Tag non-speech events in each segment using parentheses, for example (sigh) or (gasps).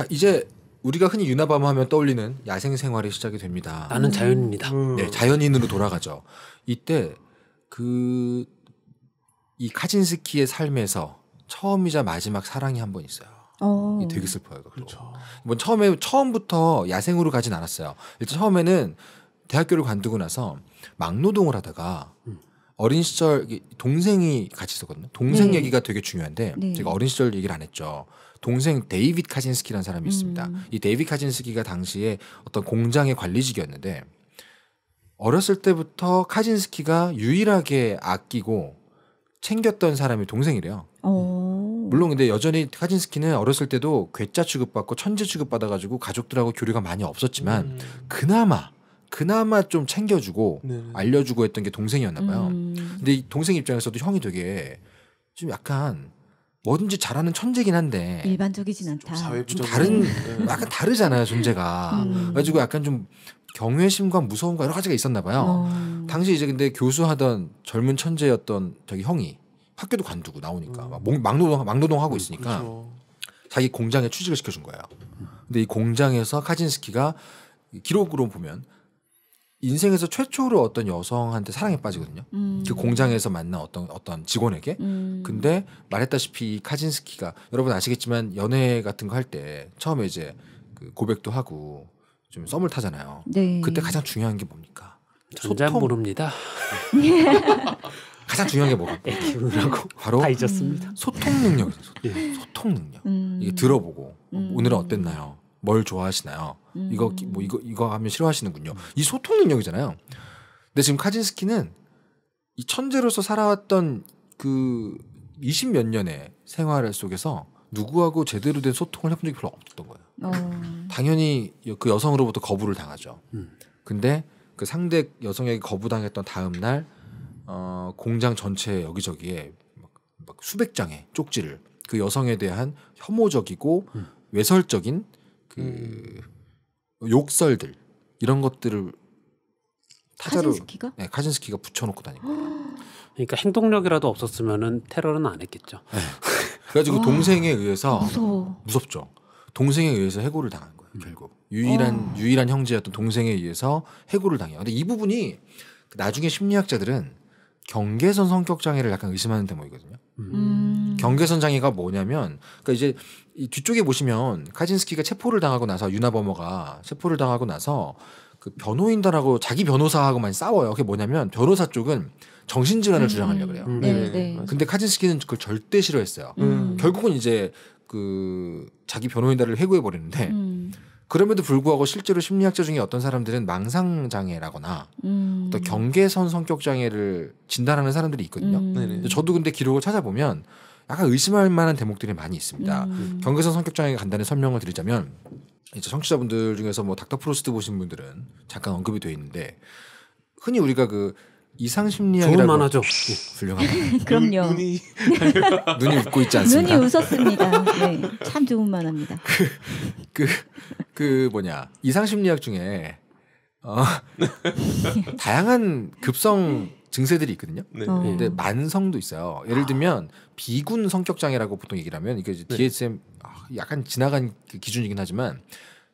자 이제 우리가 흔히 유나밤 하면 떠올리는 야생 생활이 시작이 됩니다. 나는 자연입니다. 음. 네, 자연인으로 돌아가죠. 이때 그 이 카진스키의 삶에서 처음이자 마지막 사랑이 한 번 있어요. 어. 되게 슬퍼요. 그렇죠뭐 처음에 처음부터 야생으로 가진 않았어요. 일단 처음에는 대학교를 관두고 나서 막노동을 하다가 음. 어린 시절 동생이 같이 있었거든요. 동생 네. 얘기가 되게 중요한데 네. 제가 어린 시절 얘기를 안 했죠. 동생 데이빗 카진스키라는 사람이 있습니다. 음. 이 데이빗 카진스키가 당시에 어떤 공장의 관리직이었는데 어렸을 때부터 카진스키가 유일하게 아끼고 챙겼던 사람이 동생이래요. 오. 어. 물론 근데 여전히 카진스키는 어렸을 때도 괴짜 취급받고 천재 취급받아가지고 가족들하고 교류가 많이 없었지만 음. 그나마 그나마 좀 챙겨주고 네. 알려주고 했던 게 동생이었나 봐요. 음. 근데 이 동생 입장에서도 형이 되게 좀 약간 뭐든지 잘하는 천재긴 한데 일반적이진 않다. 좀, 좀 다른 네. 약간 다르잖아요 존재가. 음. 그래가지고 약간 좀 경외심과 무서움과 여러 가지가 있었나 봐요. 어. 당시 이제 근데 교수하던 젊은 천재였던 저기 형이 학교도 관두고 나오니까 음. 막 막노동 막노동 하고 있으니까 그렇죠. 자기 공장에 취직을 시켜준 거예요. 근데 이 공장에서 카진스키가 기록으로 보면 인생에서 최초로 어떤 여성한테 사랑에 빠지거든요. 음. 그 공장에서 만난 어떤 어떤 직원에게. 음. 근데 말했다시피 카진스키가 여러분 아시겠지만 연애 같은 거 할 때 처음에 이제 그 고백도 하고 좀 썸을 타잖아요. 네. 그때 가장 중요한 게 뭡니까? 전잘 모릅니다. (laughs) 가장 중요한 게 뭐가? 애기우라고 바로 다 잊었습니다. 음. 소통 능력이죠. 소통, 예. 소통 능력. 음. 이게 들어보고 음. 오늘은 어땠나요? 뭘 좋아하시나요? 음. 이거 뭐 이거 이거 하면 싫어하시는군요. 이 소통 능력이잖아요. 근데 지금 카진스키는 이 천재로서 살아왔던 그20몇 년의 생활 속에서 누구하고 제대로 된 소통을 해본 적이 별로 없었던 거예요. 어. 당연히 그 여성으로부터 거부를 당하죠. 음. 근데 그 상대 여성에게 거부당했던 다음 날 어, 공장 전체 여기저기에 막, 막 수백 장의 쪽지를 그 여성에 대한 혐오적이고 음. 외설적인 그 음. 욕설들 이런 것들을 타자로 카진스키가? 네, 카진스키가 붙여놓고 다니고. 그러니까 행동력이라도 없었으면은 테러는 안 했겠죠. 네. 그래가지고 와, 동생에 의해서 무서워. 무섭죠. 동생에 의해서 해고를 당한 거예요. 음. 결국 유일한 와. 아. 유일한 형제였던 동생에 의해서 해고를 당해요. 근데 이 부분이 나중에 심리학자들은 경계선 성격 장애를 약간 의심하는 대목이거든요. 음. 음. 경계선 장애가 뭐냐면 그러니까 이제 이 뒤쪽에 보시면 카진스키가 체포를 당하고 나서 유나버머가 체포를 당하고 나서 그 변호인단하고 자기 변호사하고만 싸워요. 그게 뭐냐면 변호사 쪽은 정신질환을 음. 주장하려 그래요. 음. 네, 네. 네. 근데 카진스키는 그걸 절대 싫어했어요. 음. 결국은 이제 그 자기 변호인단을 해고해 버리는데 음. 그럼에도 불구하고 실제로 심리학자 중에 어떤 사람들은 망상 장애라거나 음. 어떤 경계선 성격 장애를 진단하는 사람들이 있거든요. 저도 근데 기록을 찾아보면 약간 의심할 만한 대목들이 많이 있습니다. 음. 음. 경계선 성격 장애 간단히 설명을 드리자면 이제 청취자분들 중에서 뭐 닥터 프로스트 보신 분들은 잠깐 언급이 되어 있는데 흔히 우리가 그 이상 심리학이라 만화죠. 예, 훌륭한 만화. (laughs) 그럼요. 눈이 (laughs) 눈이 웃고 있지 않습니까? 눈이 웃었습니다. 네, 참 좋은 만화입니다. 그그 그, 그 뭐냐 이상 심리학 중에 어, (laughs) 다양한 급성 증세들이 있거든요. 네. 어. 근데 만성도 있어요. 예를 들면 비군 성격 장애라고 보통 얘기를 하면 이게 이제 네. DSM 아, 약간 지나간 그 기준이긴 하지만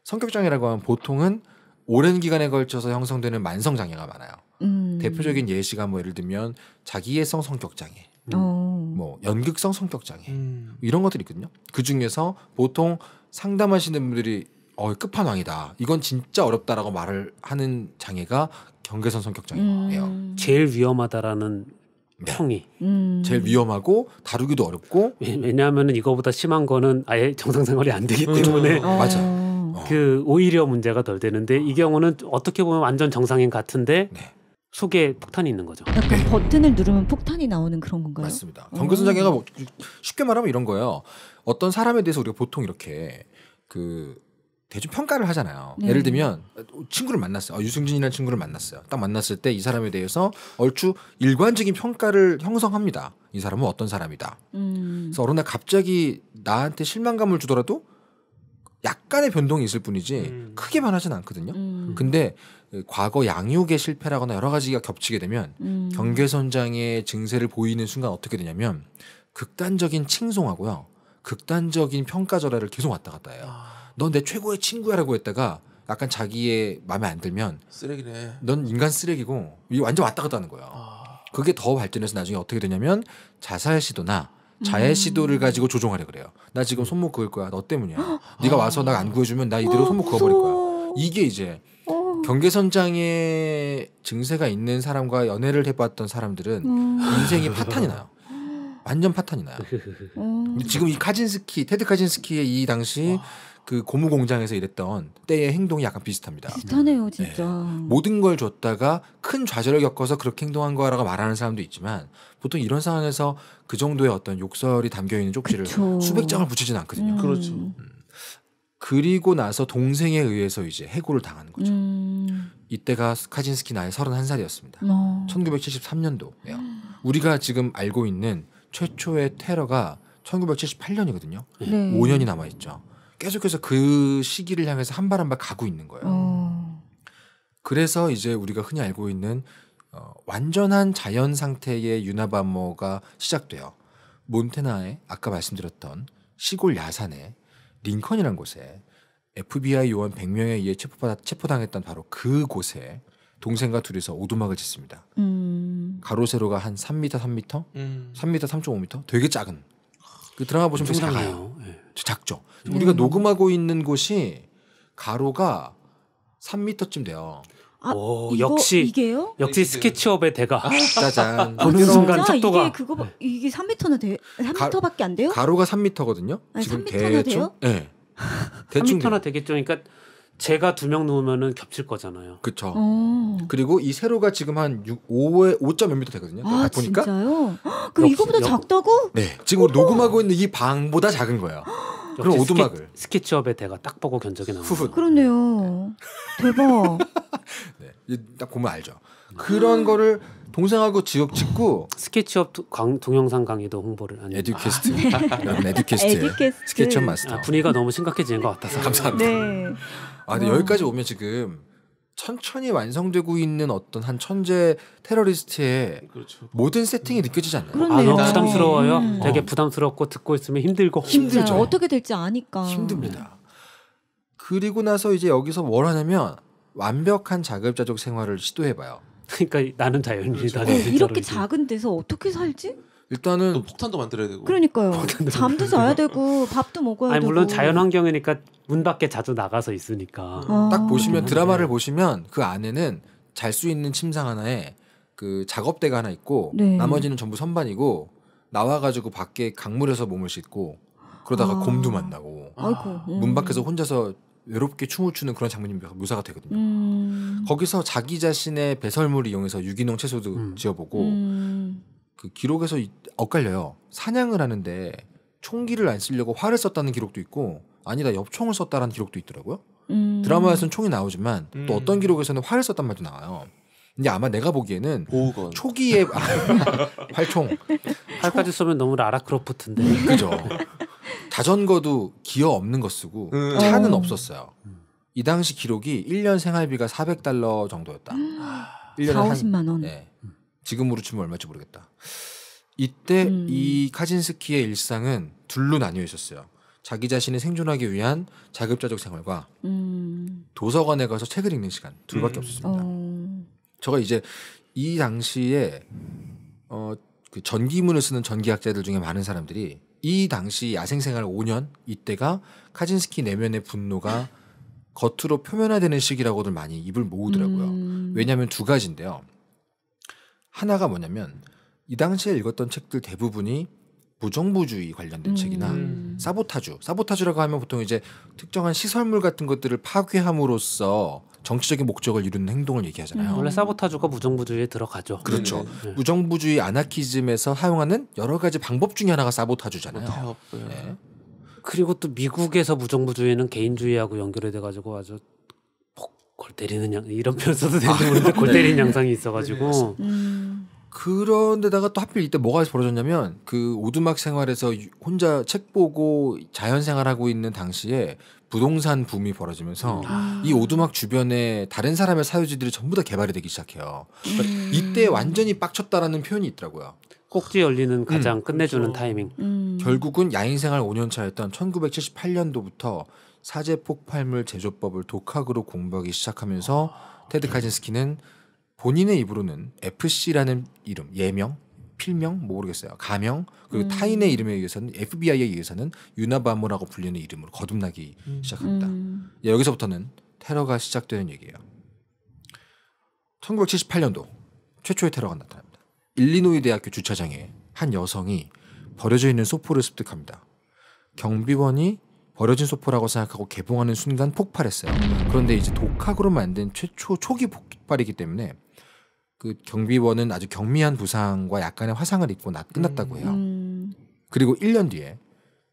성격 장애라고 하면 보통은 오랜 기간에 걸쳐서 형성되는 만성 장애가 많아요. 음. 대표적인 예시가 뭐 예를 들면 자기애성 성격 장애, 음. 어. 뭐 연극성 성격 장애 음. 이런 것들이 있거든요. 그 중에서 보통 상담하시는 분들이 어 끝판왕이다. 이건 진짜 어렵다라고 말을 하는 장애가 경계선 성격장애예요. 음. 예. 제일 위험하다라는 네. 평이 음. 제일 위험하고 다루기도 어렵고 왜냐하면 이거보다 심한 거는 아예 정상 생활이 안 되기 그렇죠. 때문에 어, 맞아. 어. 어. 그 오히려 문제가 덜 되는데 이 경우는 어떻게 보면 완전 정상인 같은데 네. 속에 폭탄이 있는 거죠. 약간 네. 버튼을 누르면 폭탄이 나오는 그런 건가요? 맞습니다. 경계선 장애가 뭐 쉽게 말하면 이런 거예요. 어떤 사람에 대해서 우리가 보통 이렇게 그 대충 평가를 하잖아요. 네. 예를 들면 친구를 만났어요. 어, 유승진이라는 친구를 만났어요. 딱 만났을 때 이 사람에 대해서 얼추 일관적인 평가를 형성합니다. 이 사람은 어떤 사람이다. 음. 그래서 어느 날 갑자기 나한테 실망감을 주더라도 약간의 변동이 있을 뿐이지 음. 크게 변하진 않거든요. 음. 그러니까. 근데 과거 양육의 실패라거나 여러 가지가 겹치게 되면 음. 경계선장의 증세를 보이는 순간 어떻게 되냐면 극단적인 칭송하고요. 극단적인 평가 절하를 계속 왔다 갔다 해요. 아. 넌내 최고의 친구야라고 했다가 약간 자기의 마음에 안 들면 쓰레기네. 넌 인간 쓰레기고 이 완전 왔다 갔다 하는 거야. 아... 그게 더 발전해서 나중에 어떻게 되냐면 자살 시도나 자해 음. 시도를 가지고 조종하려 그래요. 나 지금 음. 손목 그을 거야. 너 때문이야. 네가 아. 와서 나 안 구해주면 나 이대로 어, 손목 그어버릴 거야. 이게 이제 어. 경계선 장애 증세가 있는 사람과 연애를 해봤던 사람들은 음. 인생이 (laughs) 파탄이 나요. 완전 파탄이 나요. 지금 이 카진스키 테드 카진스키의 이 당시 와... 그 고무 공장에서 일했던 때의 행동이 약간 비슷합니다. 비슷하네요, 네. 진짜. 네. 모든 걸 줬다가 큰 좌절을 겪어서 그렇게 행동한 거라고 말하는 사람도 있지만 보통 이런 상황에서 그 정도의 어떤 욕설이 담겨 있는 쪽지를 그쵸. 수백 장을 붙이진 않거든요. 음. 그렇죠. 음. 그리고 나서 동생에 의해서 이제 해고를 당하는 거죠. 음. 이때가 카진스키 나이 31살이었습니다. 어. 1973년도예요. 우리가 지금 알고 있는 최초의 테러가 1978년이거든요. 네. 5년이 남아 있죠. 계속해서 그 시기를 향해서 한 발 한 발 가고 있는 거예요. 어. 그래서 이제 우리가 흔히 알고 있는 어, 완전한 자연 상태의 유나바모가 시작돼요. 몬테나의 아까 말씀드렸던 시골 야산에 링컨이란 곳에 FBI 요원 100명에 의해 체포받아, 체포당했던 바로 그 곳에 동생과 둘이서 오두막을 짓습니다. 음. 가로세로가 한 3m, 3m, 음. 3m, 3.5m, 되게 작은. 그 드라마 보시면 되게 작아요. 네. 작죠. 우리가 음. 녹음하고 있는 곳이 가로가 3미터쯤 돼요. 아, 오, 이거, 역시 이게요? 역시 네, 스케치업의 대가. 아, 짜잔. 보는 (laughs) 순간 속도가 이게 그거 네. 이게 3m나 돼. 3m밖에 안 돼요? 가로가 3미터거든요 아니, 지금 3m나 대충 네. 돼요? 네. 대충 3m나 되겠죠. 그러니까 제가 두 명 누우면은 겹칠 거잖아요. 그렇죠. 그리고 이 세로가 지금 한 5에 5.몇 미터 되거든요. 아 보니까. 진짜요? (gasps) 그럼 이거보다 작다고? 네. 지금 녹음하고 있는 이 방보다 작은 거예요. (gasps) 그럼 오두막을 스케, 치업에 대가 딱 보고 견적이 나오는 후훗. 그렇네요. 네. 대박. (laughs) 네. 딱 보면 알죠. 그런 아. 거를 동생하고 지역 직구 음. 스케치업 강, 동영상 강의도 홍보를 하니 에듀캐스트 아, 네. 에 에듀캐스트 스케치업 마스터 아, 분위기가 너무 심각해지는 것 같아서 감사합니다. 네. 아 근데 어. 여기까지 오면 지금 천천히 완성되고 있는 어떤 한 천재 테러리스트의 그렇죠. 모든 세팅이 느껴지지 않나요? 그렇네요. 아, 너무 네. 부담스러워요. 음. 되게 부담스럽고 듣고 있으면 힘들고 힘들죠. 네, 어떻게 될지 아니까 힘듭니다. 그리고 나서 이제 여기서 뭘 하냐면 완벽한 자급자족 생활을 시도해봐요. 그러니까 나는 자연인이다. 그렇죠. 어, 이렇게 작은 데서 어떻게 살지? 일단은 폭탄도 만들어야 되고 그러니까요 잠도 자야 되고 밥도 먹어야 아니, 되고 물론 자연 환경이니까 문 밖에 자주 나가서 있으니까 아~ 딱 보시면 음. 드라마를 네. 보시면 그 안에는 잘 수 있는 침상 하나에 그 작업대가 하나 있고 네. 나머지는 전부 선반이고 나와가지고 밖에 강물에서 몸을 씻고 그러다가 아~ 곰도 만나고 아이고, 음. 문 밖에서 혼자서 외롭게 춤을 추는 그런 장면이 묘사가 되거든요. 음. 거기서 자기 자신의 배설물을 이용해서 유기농 채소도 음. 지어보고 음. 그 기록에서 엇갈려요. 사냥을 하는데 총기를 안 쓰려고 활을 썼다는 기록도 있고 아니다 엽총을 썼다라는 기록도 있더라고요. 음. 드라마에서는 총이 나오지만 또 음. 어떤 기록에서는 활을 썼단 말도 나와요. 근데 아마 내가 보기에는 오건. 초기에 (laughs) 활총 활까지 쏘면 너무 라라 크로프트인데 음, 그죠. (laughs) 자전거도 기어 없는 거 쓰고 음. 차는 어. 없었어요. 이 당시 기록이 1년 생활비가 400달러 정도였다. 1년에 4, 0만 원. 네. 지금으로 치면 얼마일지 모르겠다. 이때 음. 이 카진스키의 일상은 둘로 나뉘어 있었어요. 자기 자신이 생존하기 위한 자급자족 생활과 음. 도서관에 가서 책을 읽는 시간 둘밖에 음. 없었습니다. 어. 저가 이제 이 당시에 어, 그 전기문을 쓰는 전기학자들 중에 많은 사람들이 이 당시 야생 생활 5년 이때가 카진스키 내면의 분노가 겉으로 표면화되는 시기라고들 많이 입을 모으더라고요. 음. 왜냐하면 두 가지인데요. 하나가 뭐냐면 이 당시에 읽었던 책들 대부분이 무정부주의 관련된 음. 책이나 음. 사보타주, 사보타주라고 하면 보통 이제 특정한 시설물 같은 것들을 파괴함으로써 정치적인 목적을 이루는 행동을 얘기하잖아요. 음. 원래 사보타주가 무정부주의에 들어가죠. 그렇죠. 네. 네. 무정부주의 아나키즘에서 사용하는 여러 가지 방법 중에 하나가 사보타주잖아요. 네. 어, 네. 네. 그리고 또 미국에서 무정부주의는 개인주의하고 연결이 돼가지고 아주 골 때리는 양 이런 표현 써도 되는데 골 때리는 양상이 있어가지고 음. 그런데다가 또 하필 이때 뭐가 벌어졌냐면 그 오두막 생활에서 혼자 책 보고 자연 생활하고 있는 당시에 부동산 붐이 벌어지면서 음. 아. 이 오두막 주변에 다른 사람의 사유지들이 전부 다 개발이 되기 시작해요. 그러니까 음. 이때 완전히 빡쳤다라는 표현이 있더라고요. 꼭지 열리는 음. 가장 음. 끝내주는 그렇죠. 타이밍. 음. 결국은 야인생활 5년 차였던 1978년도부터 사제 폭발물 제조법을 독학으로 공부하기 시작하면서 테드 아. 카진스키는 본인의 입으로는 FC라는 이름 예명 필명 뭐 모르겠어요. 가명 그리고 음. 타인의 이름에 의해서는 FBI에 의해서는 유나바모라고 불리는 이름으로 거듭나기 음. 시작합니다. 음. 예, 여기서부터는 테러가 시작되는 얘기예요. 1978년도 최초의 테러가 나타납니다. 일리노이 대학교 주차장에 한 여성이 버려져 있는 소포를 습득합니다. 경비원이 버려진 소포라고 생각하고 개봉하는 순간 폭발했어요. 그런데 이제 독학으로 만든 최초 초기 폭발이기 때문에 그 경비원은 아주 경미한 부상과 약간의 화상을 입고 나 끝났다고 해요. 음. 그리고 1년 뒤에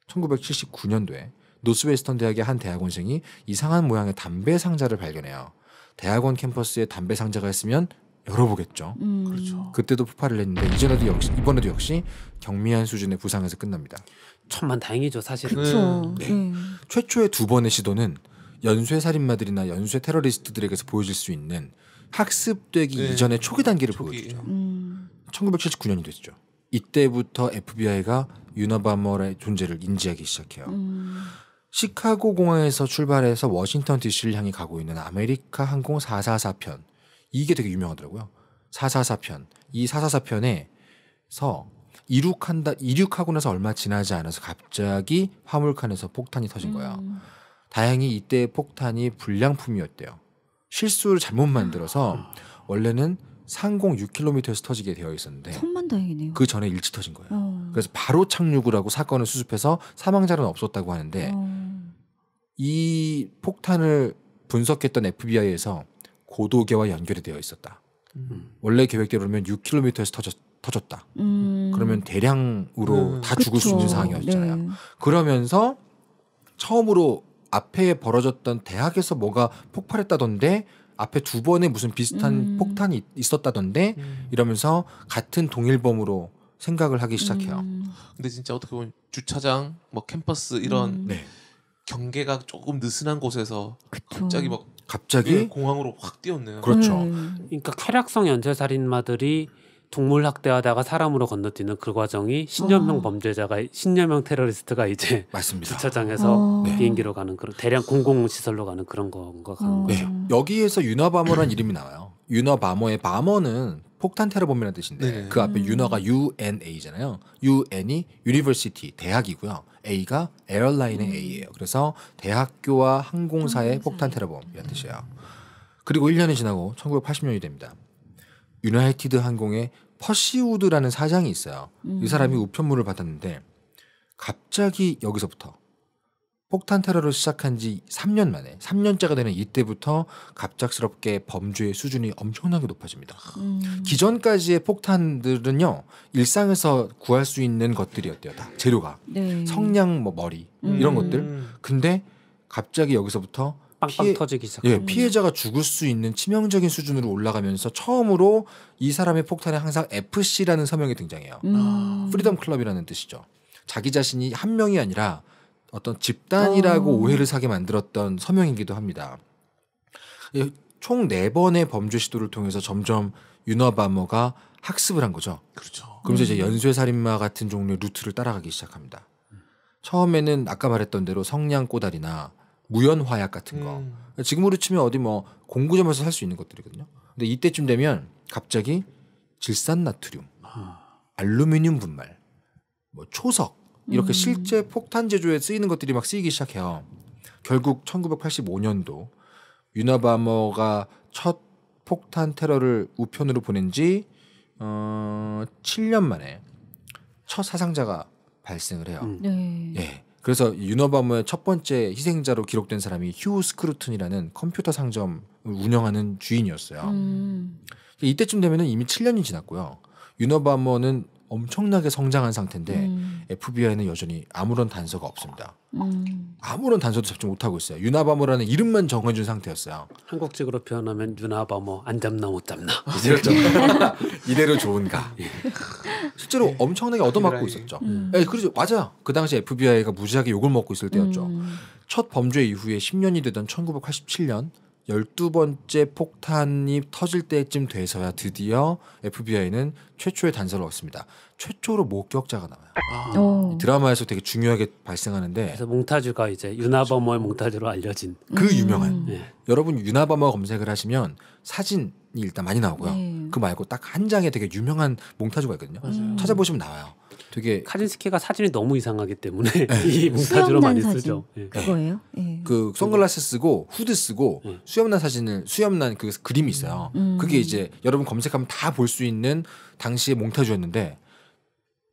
1979년도에 노스웨스턴 대학의 한 대학원생이 이상한 모양의 담배 상자를 발견해요. 대학원 캠퍼스에 담배 상자가 있으면 열어보겠죠. 음. 그렇죠. 그때도 폭발을 했는데 이전에도 역시 이번에도 역시 경미한 수준의 부상에서 끝납니다. 천만 다행이죠 사실은. 그쵸. 네. 음. 최초의 두 번의 시도는 연쇄 살인마들이나 연쇄 테러리스트들에게서 보여질 수 있는 학습되기 네. 이전의 초기 단계를 초기. 보여주죠. 음. 1979년이 됐죠. 이때부터 FBI가 유나바머의 존재를 인지하기 시작해요. 음. 시카고 공항에서 출발해서 워싱턴 DC를 향해 가고 있는 아메리카 항공 444편. 이게 되게 유명하더라고요. 444편. 이 444편에서 이륙한다 이륙하고 나서 얼마 지나지 않아서 갑자기 화물칸에서 폭탄이 터진 거예요. 음. 다행히 이때 폭탄이 불량품이었대요. 실수를 잘못 만들어서 음. 원래는 상공 6km에서 터지게 되어 있었는데 천만 다행이네요. 그 전에 일찍 터진 거예요. 어. 그래서 바로 착륙을 하고 사건을 수습해서 사망자는 없었다고 하는데 어. 이 폭탄을 분석했던 FBI에서 고도계와 연결이 되어 있었다. 음. 원래 계획대로면 6km에서 터졌, 터졌다. 음. 그러면 대량으로 음. 다 그쵸. 죽을 수 있는 상황이었잖아요. 네. 그러면서 처음으로 앞에 벌어졌던 대학에서 뭐가 폭발했다던데 앞에 두 번의 무슨 비슷한 음. 폭탄이 있었다던데 음. 이러면서 같은 동일범으로 생각을 하기 시작해요. 음. 근데 진짜 어떻게 보면 주차장, 뭐 캠퍼스 이런 음. 네. 경계가 조금 느슨한 곳에서 그쵸. 갑자기 막 갑자기 예, 공항으로 확 뛰었네요. 그렇죠. 음. 그러니까 쾌락성 연쇄 살인마들이 동물 학대하다가 사람으로 건너뛰는 그 과정이 신념형 어. 범죄자가 신념형 테러리스트가 이제 (laughs) 맞습니다. 주차장에서 어. 비행기로 가는 그런 대량 공공 시설로 가는 그런 건가 가는 어. 거죠. 네. 여기에서 유나바머란 이름이 나와요. 유나바머의 바머는 폭탄 테러범이라는 뜻인데 네. 그 앞에 유너가 UNA잖아요. UN이 유니버시티 대학이고요. A가 에어라인의 음. A예요. 그래서 대학교와 항공사의 폭탄 테러범이라는 음. 뜻이에요. 그리고 1년이 지나고 1980년이 됩니다. 유나이티드 항공의 퍼시우드라는 사장이 있어요. 음. 이 사람이 음. 우편물을 받았는데 갑자기 여기서부터 폭탄 테러를 시작한 지 3년 만에 3년째가 되는 이때부터 갑작스럽게 범죄의 수준이 엄청나게 높아집니다. 음. 기존까지의 폭탄들은요 일상에서 구할 수 있는 것들이었대요. 다 재료가 네. 성냥, 뭐 머리 이런 음. 것들. 근데 갑자기 여기서부터 빵빵 피해, 터지기 시작. 예, 피해자가 죽을 수 있는 치명적인 수준으로 올라가면서 처음으로 이 사람의 폭탄에 항상 FC라는 서명이 등장해요. 음. 아. 프리덤 클럽이라는 뜻이죠. 자기 자신이 한 명이 아니라 어떤 집단이라고 어. 오해를 사게 만들었던 서명이기도 합니다. 예, 총 네번의 범죄 시도를 통해서 점점 윤어바머가 학습을 한 거죠. 그렇죠. 그러면서 이제 음. 연쇄살인마 같은 종류의 루트를 따라가기 시작합니다. 처음에는 아까 말했던 대로 성냥 꼬다리나 무연 화약 같은 거. 음. 지금으로 치면 어디 뭐 공구점에서 살 수 있는 것들이거든요. 근데 이때쯤 되면 갑자기 질산 나트륨, 아. 알루미늄 분말, 뭐 초석 이렇게 음. 실제 폭탄 제조에 쓰이는 것들이 막 쓰이기 시작해요. 결국 1985년도 유나바머가 첫 폭탄 테러를 우편으로 보낸 지 어, 7년 만에 첫 사상자가 발생을 해요. 음. 네. 예. 그래서 유너바머의 첫 번째 희생자로 기록된 사람이 휴 스크루튼이라는 컴퓨터 상점을 운영하는 주인이었어요. 음. 이때쯤 되면 이미 7년이 지났고요. 유너바머는 엄청나게 성장한 상태인데 음. FBI는 여전히 아무런 단서가 없습니다. 음. 아무런 단서도 잡지 못하고 있어요. 유나바모라는 이름만 정해준 상태였어요. 한국적으로 표현하면 유나바모 안 잡나 못 잡나. 이대로 좋은가. 예. 실제로 예. 엄청나게 얻어맞고 있었죠. 음. 예, 그렇죠. 맞아요. 그 당시 FBI가 무지하게 욕을 먹고 있을 때였죠. 음. 첫 범죄 이후에 10년이 되던 1987년 열두 번째 폭탄이 터질 때쯤 돼서야 드디어 FBI는 최초의 단서를 얻습니다. 최초로 목격자가 나와요. 아. 드라마에서 되게 중요하게 발생하는데 그래서 몽타주가 이제 유나버머의 그렇죠. 몽타주로 알려진 그 유명한 음. 네. 여러분 유나버머 검색을 하시면 사진이 일단 많이 나오고요. 예. 그 말고 딱 한장에 되게 유명한 몽타주가 있거든요. 맞요 찾아보시면 나와요. 되게 카진스키가 사진이 너무 이상하기 때문에 네. (laughs) 이 뭉타주로 많이 사진. 쓰죠. 예. 그거예요? 네. 그 선글라스 쓰고 후드 쓰고 네. 수염난 사진을 수염난 그 그림이 있어요. 음. 그게 이제 여러분 검색하면 다 볼 수 있는 당시의 몽타주였는데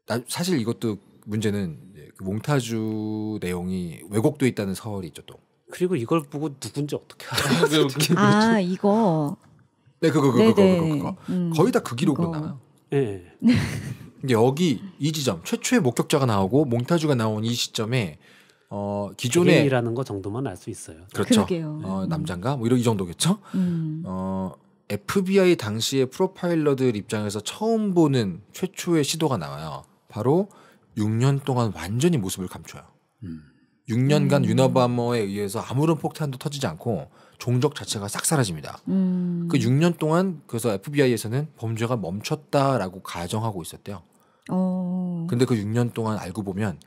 나, 사실 이것도 문제는 그 몽타주 내용이 왜곡돼 있다는 설이 있죠 또. 그리고 이걸 보고 누군지 어떻게 알아요? (laughs) 아 이거. 네 그거 그거 네네. 그거 그거, 그거. 음, 거의 다 그 기록으로 나와요. 네. (laughs) 여기 이 지점 최초의 목격자가 나오고 몽타주가 나온 이 시점에 어 기존에 라는거 정도만 알 수 있어요. 그렇죠. 그러게요. 어, 음. 남장가 뭐 이런 이 정도겠죠. 음. 어 FBI 당시의 프로파일러들 입장에서 처음 보는 최초의 시도가 나와요. 바로 6년 동안 완전히 모습을 감춰요. 음. 6년간 음. 유나바머에 의해서 아무런 폭탄도 터지지 않고 종적 자체가 싹 사라집니다. 음. 그 6년 동안 그래서 FBI에서는 범죄가 멈췄다라고 가정하고 있었대요. 어. 근데 그 6년 동안 알고 보면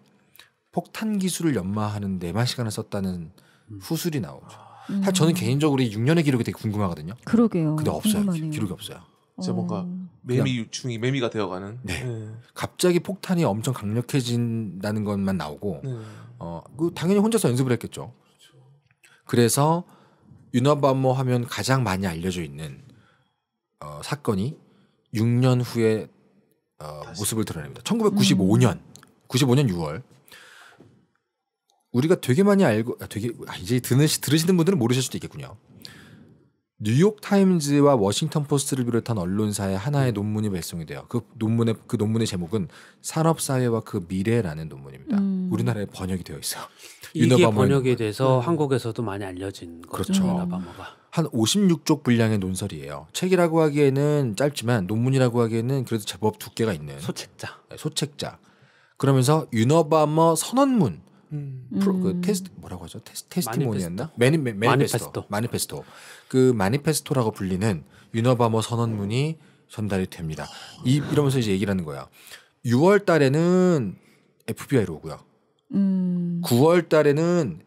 폭탄 기술을 연마하는 데만 네 시간을 썼다는 음. 후술이 나오죠. 음. 사실 저는 개인적으로 이 6년의 기록이 되게 궁금하거든요. 그러게요. 근데 없어요. 궁금하네요. 기록이 없어요. 어. 진짜 어. 뭔가 매미 유이 매미가 되어가는. 네. 네. 갑자기 폭탄이 엄청 강력해진다는 것만 나오고, 네. 어, 그 당연히 혼자서 연습을 했겠죠. 그래서 윤화반모 하면 가장 많이 알려져 있는 어, 사건이 6년 후에 어, 모습을 드러냅니다. 1995년, 95년 6월 우리가 되게 많이 알고 아, 되게 아, 이제 들으 들으시는 분들은 모르실 수도 있겠군요. 뉴욕 타임즈와 워싱턴 포스트를 비롯한 언론사의 하나의 네. 논문이 발송이 돼요. 그 논문의 그 논문의 제목은 산업 사회와 그 미래라는 논문입니다. 음. 우리나라에 번역이 되어 있어요. 이게 번역이 돼서 음. 한국에서도 많이 알려진 거죠. 그렇죠. 유나바머가. 한 56쪽 분량의 논설이에요. 책이라고 하기에는 짧지만 논문이라고 하기에는 그래도 제법 두께가 있는 소책자. 네, 소책자. 그러면서 유너바머 선언문 음. 프로, 그 음. 테스트 뭐라고 하죠? 테스, 테스티모니였나? 매니, 매, 매니페스토. 마니페스토. 그 마니페스토라고 불리는 유너바머 선언문이 전달이 됩니다. 이, 이러면서 이제 얘기를 하는 거야. 6월 달에는 FBI로 오고요. 음. 9월 달에는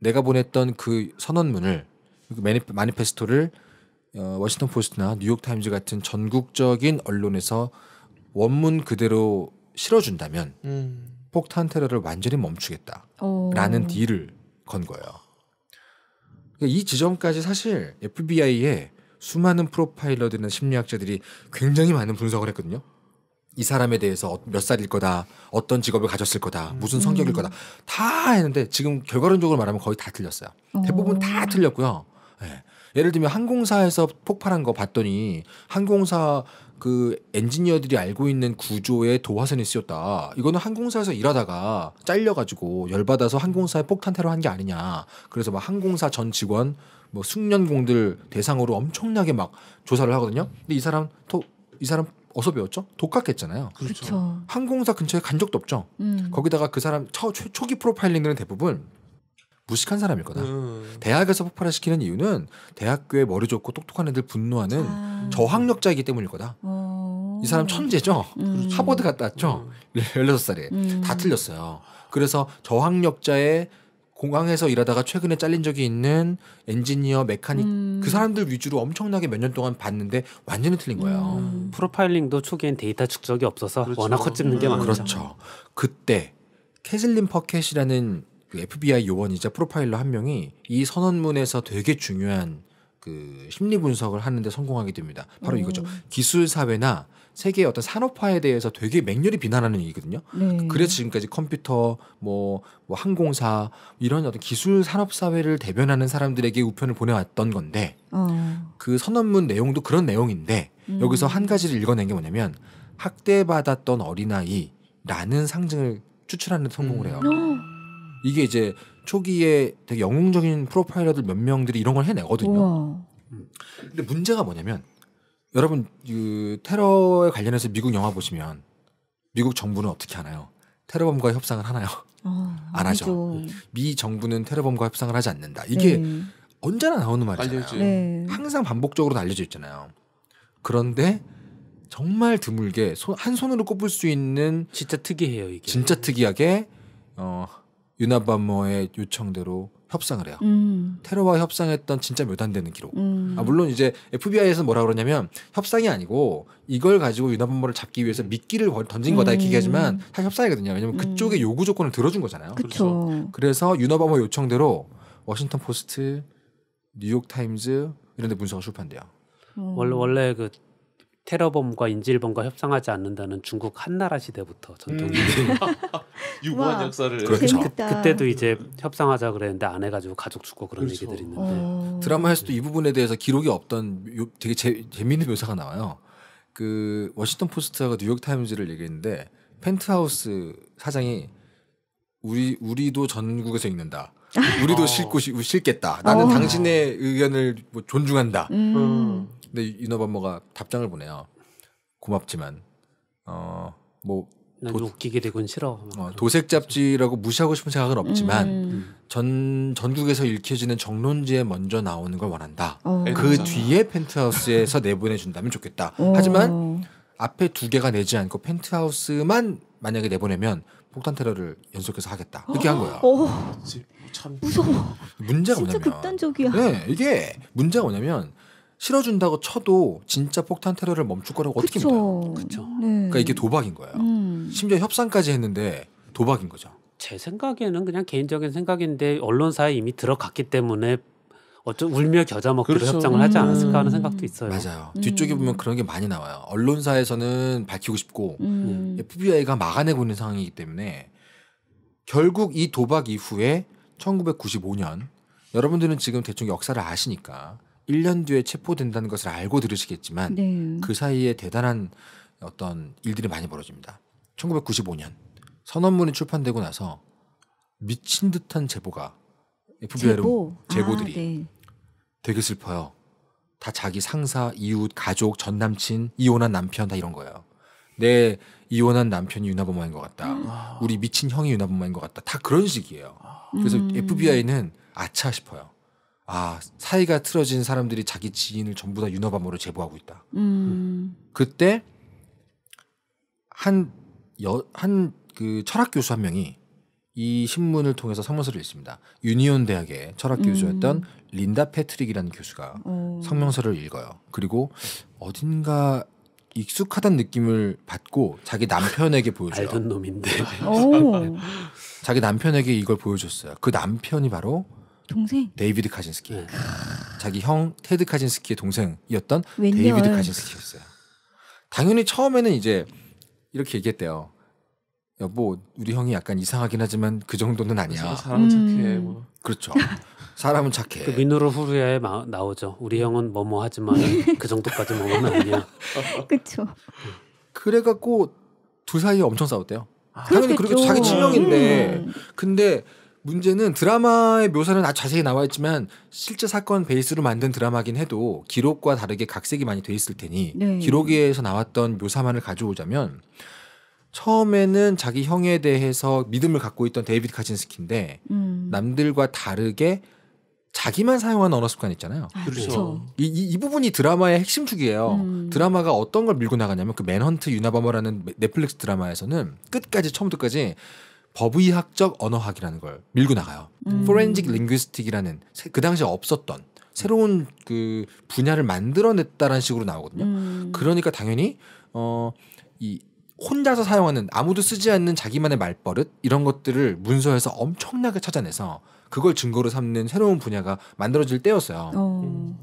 내가 보냈던 그 선언문을 그 매니, 마니페스토를 어, 워싱턴 포스트나 뉴욕 타임즈 같은 전국적인 언론에서 원문 그대로 실어준다면 음. 폭탄 테러를 완전히 멈추겠다라는 어. 딜을 건 거예요. 그러니까 이 지점까지 사실 FBI의 수많은 프로파일러들이나 심리학자들이 굉장히 많은 분석을 했거든요. 이 사람에 대해서 어, 몇 살일 거다, 어떤 직업을 가졌을 거다, 음. 무슨 성격일 거다 다 했는데 지금 결과론적으로 말하면 거의 다 틀렸어요. 어. 대부분 다 틀렸고요. 예를 들면 항공사에서 폭발한 거 봤더니 항공사 그 엔지니어들이 알고 있는 구조의 도화선이 쓰였다. 이거는 항공사에서 일하다가 잘려가지고 열받아서 항공사에 폭탄 테러 한 게 아니냐. 그래서 막 항공사 전 직원 뭐 숙련공들 대상으로 엄청나게 막 조사를 하거든요. 근데 이 사람 또 이 사람 어서 배웠죠? 독학했잖아요. 그렇죠. 그렇죠. 항공사 근처에 간 적도 없죠. 음. 거기다가 그 사람 초, 초, 초기 프로파일링들은 대부분 무식한 사람일거다 음. 대학에서 폭발시키는 이유는 대학교에 머리 좋고 똑똑한 애들 분노하는 아. 저학력자이기 때문일 거다. 오. 어. 이 사람 천재죠. 음. 하버드 갔다 왔죠. 음. 16살에 음. 다 틀렸어요. 그래서 저학력자의 공항에서 일하다가 최근에 잘린 적이 있는 엔지니어, 메카닉 음. 그 사람들 위주로 엄청나게 몇 년 동안 봤는데 완전히 틀린 거예요. 음. 프로파일링도 초기엔 데이터 축적이 없어서 그렇죠. 워낙 헛집는 음. 많죠. 그렇죠. 그때 캐슬린 퍼켓이라는 그 FBI 요원이자 프로파일러 한 명이 이 선언문에서 되게 중요한 그 심리 분석을 하는데 성공하게 됩니다. 바로 오. 이거죠. 기술 사회나 세계의 어떤 산업화에 대해서 되게 맹렬히 비난하는 얘기거든요. 네. 그래서 지금까지 컴퓨터, 뭐, 뭐 항공사 이런 어떤 기술 산업 사회를 대변하는 사람들에게 우편을 보내왔던 건데 어. 그 선언문 내용도 그런 내용인데 음. 여기서 한 가지를 읽어낸 게 뭐냐면 학대받았던 어린아이라는 상징을 추출하는 성공을 해요. 음. 어. 이게 이제 초기에 되게 영웅적인 프로파일러들 몇 명들이 이런 걸 해내거든요. 우와. 음. 근데 문제가 뭐냐면 여러분 그 테러에 관련해서 미국 영화 보시면 미국 정부는 어떻게 하나요? 테러범과 협상을 하나요? 어, 안 하죠. 아니죠. 미 정부는 테러범과 협상을 하지 않는다. 이게 네. 언제나 나오는 말이잖아요. 네. 항상 반복적으로 알려져 있잖아요. 그런데 정말 드물게 한 손으로 꼽을 수 있는 진짜 특이해요 이게. 진짜 특이하게 어, 유나반모의 요청대로 협상을 해요. 음. 테러와 협상했던 진짜 몇안 되는 기록. 음. 아, 물론 이제 FBI에서 뭐라 그러냐면 협상이 아니고 이걸 가지고 유나반모를 잡기 위해서 미끼를 던진 거다 이렇게 음. 얘기하지만 다 협상이거든요. 왜냐면 음. 그쪽의 요구 조건을 들어준 거잖아요. 그쵸. 그렇죠. 그래서 유나반모 요청대로 워싱턴 포스트, 뉴욕 타임즈 이런 데 문서가 출판돼요. 어. 원래 원래 그 테러범과 인질범과 협상하지 않는다는 중국 한나라 시대부터 전통이 음. (laughs) (laughs) 유구한 역사를 그렇죠. 그, 그때도 이제 협상하자 그랬는데 안 해가지고 가족 죽고 그런 그렇죠. 얘기들이 어. 있는데 어... 드라마에서도 이 부분에 대해서 기록이 없던 요, 되게 재, 재미있는 묘사가 나와요. 그 워싱턴 포스트가 뉴욕 타임즈를 얘기했는데 펜트하우스 사장이 우리 우리도 전국에서 읽는다. 우리도 싫고 어. 싫겠다. 나는 어. 당신의 의견을 뭐 존중한다. 음. 음. 근데 이너범머가 답장을 보내요. 고맙지만 어뭐 도, 웃기게 되곤 싫어. 어, 도색 잡지라고 무시하고 싶은 생각은 없지만 음. 음. 전 전국에서 읽혀지는 정론지에 먼저 나오는 걸 원한다. 어. 그 뒤에 펜트하우스에서 (laughs) 내보내 준다면 좋겠다. 어. 하지만 앞에 두 개가 내지 않고 펜트하우스만 만약에 내보내면 폭탄 테러를 연속해서 하겠다. 이렇게 한 거야. 어. 참 무서워. 문제가 진짜 뭐냐면 극단적이야. 네, 이게 문제가 뭐냐면 실어준다고 쳐도 진짜 폭탄 테러를 멈출 거라고 어떻게 그쵸. 믿어요? 그렇죠. 네. 그러니까 이게 도박인 거예요. 음. 심지어 협상까지 했는데 도박인 거죠. 제 생각에는 그냥 개인적인 생각인데 언론사에 이미 들어갔기 때문에 어쩌 울며 겨자 먹기로 그렇죠. 협상을 하지 음. 않았을까 하는 생각도 있어요. 맞아요. 음. 뒤쪽에 보면 그런 게 많이 나와요. 언론사에서는 밝히고 싶고 음. 예, FBI가 막아내고 있는 상황이기 때문에 결국 이 도박 이후에 1995년 여러분들은 지금 대충 역사를 아시니까 1년 뒤에 체포된다는 것을 알고 들으시겠지만 네. 그 사이에 대단한 어떤 일들이 많이 벌어집니다. 1995년 선언문이 출판되고 나서 미친 듯한 제보가 FBI로 제보? 들이 아, 네. 되게 슬퍼요. 다 자기 상사, 이웃, 가족, 전 남친, 이혼한 남편 다 이런 거예요. 내 이혼한 남편이 유나범마인 것 같다. 아. 우리 미친 형이 유나범마인 것 같다. 다 그런 식이에요. 그래서 음. FBI는 아차 싶어요. 아 사이가 틀어진 사람들이 자기 지인을 전부 다 유나범으로 제보하고 있다. 음. 그때 한 여 한 그 철학 교수 한 명이 이 신문을 통해서 성명서를 읽습니다. 유니온 대학의 철학 교수였던 음. 린다 패트릭이라는 교수가 오. 성명서를 읽어요. 그리고 어딘가 익숙하다는 느낌을 받고 자기 남편에게 보여줘요. 알던 놈인데. 아, (laughs) 자기 남편에게 이걸 보여줬어요. 그 남편이 바로 동생 데이비드 카진스키. 네. 자기 형 테드 카진스키의 동생이었던 웬열. 데이비드 카진스키였어요. 당연히 처음에는 이제 이렇게 얘기했대요. 여보, 뭐 우리 형이 약간 이상하긴 하지만 그 정도는 아니야. 사람 착해 음. 뭐. 그렇죠. (laughs) 사람은 착해. 그 민호로 후루야에 나오죠. 우리 형은 뭐뭐 하지만 그 정도까지 뭐뭐는 아니야. (laughs) 그렇죠. 그래갖고 둘 사이에 엄청 싸웠대요. 아, 당연히 그렇게 자기 친형인데 음. 근데 문제는 드라마의 묘사는 아주 자세히 나와 있지만 실제 사건 베이스로 만든 드라마긴 해도 기록과 다르게 각색이 많이 돼 있을 테니 네. 기록에서 나왔던 묘사만을 가져오자면 처음에는 자기 형에 대해서 믿음을 갖고 있던 데이비드 카진스키인데 음. 남들과 다르게 자기만 사용하는 언어 습관 있잖아요. 아, 그렇죠. 이, 이, 이, 부분이 드라마의 핵심 축이에요. 음. 드라마가 어떤 걸 밀고 나가냐면 그 맨헌트 유나바머라는 네, 넷플릭스 드라마에서는 끝까지 처음부터까지 법의학적 언어학이라는 걸 밀고 나가요. 음. 포렌식 링귀스틱이라는 그 당시에 없었던 새로운 그 분야를 만들어냈다라는 식으로 나오거든요. 음. 그러니까 당연히 어 이 혼자서 사용하는 아무도 쓰지 않는 자기만의 말버릇 이런 것들을 문서에서 엄청나게 찾아내서 그걸 증거로 삼는 새로운 분야가 만들어질 때였어요. 어.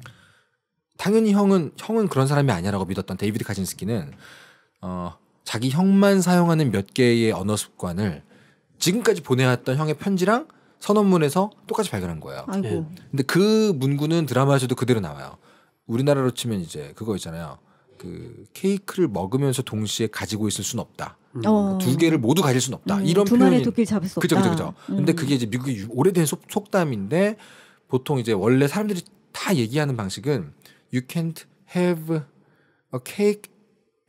당연히 형은 형은 그런 사람이 아니라고 믿었던 데이비드 카진스키는 어, 자기 형만 사용하는 몇 개의 언어 습관을 지금까지 보내왔던 형의 편지랑 선언문에서 똑같이 발견한 거예요. 아이고. 예. 근데 그 문구는 드라마에서도 그대로 나와요. 우리나라로 치면 이제 그거 있잖아요. 그 케이크를 먹으면서 동시에 가지고 있을 수는 없다. 음, 그러니까 어. 두 개를 모두 가질 수는 없다. 음, 이런 표현이 토끼를 잡을 수 그죠, 없다. 그죠, 그죠. 음. 근데 그게 이제 미국의 오래된 속, 속담인데 보통 이제 원래 사람들이 다 얘기하는 방식은 you can't have a cake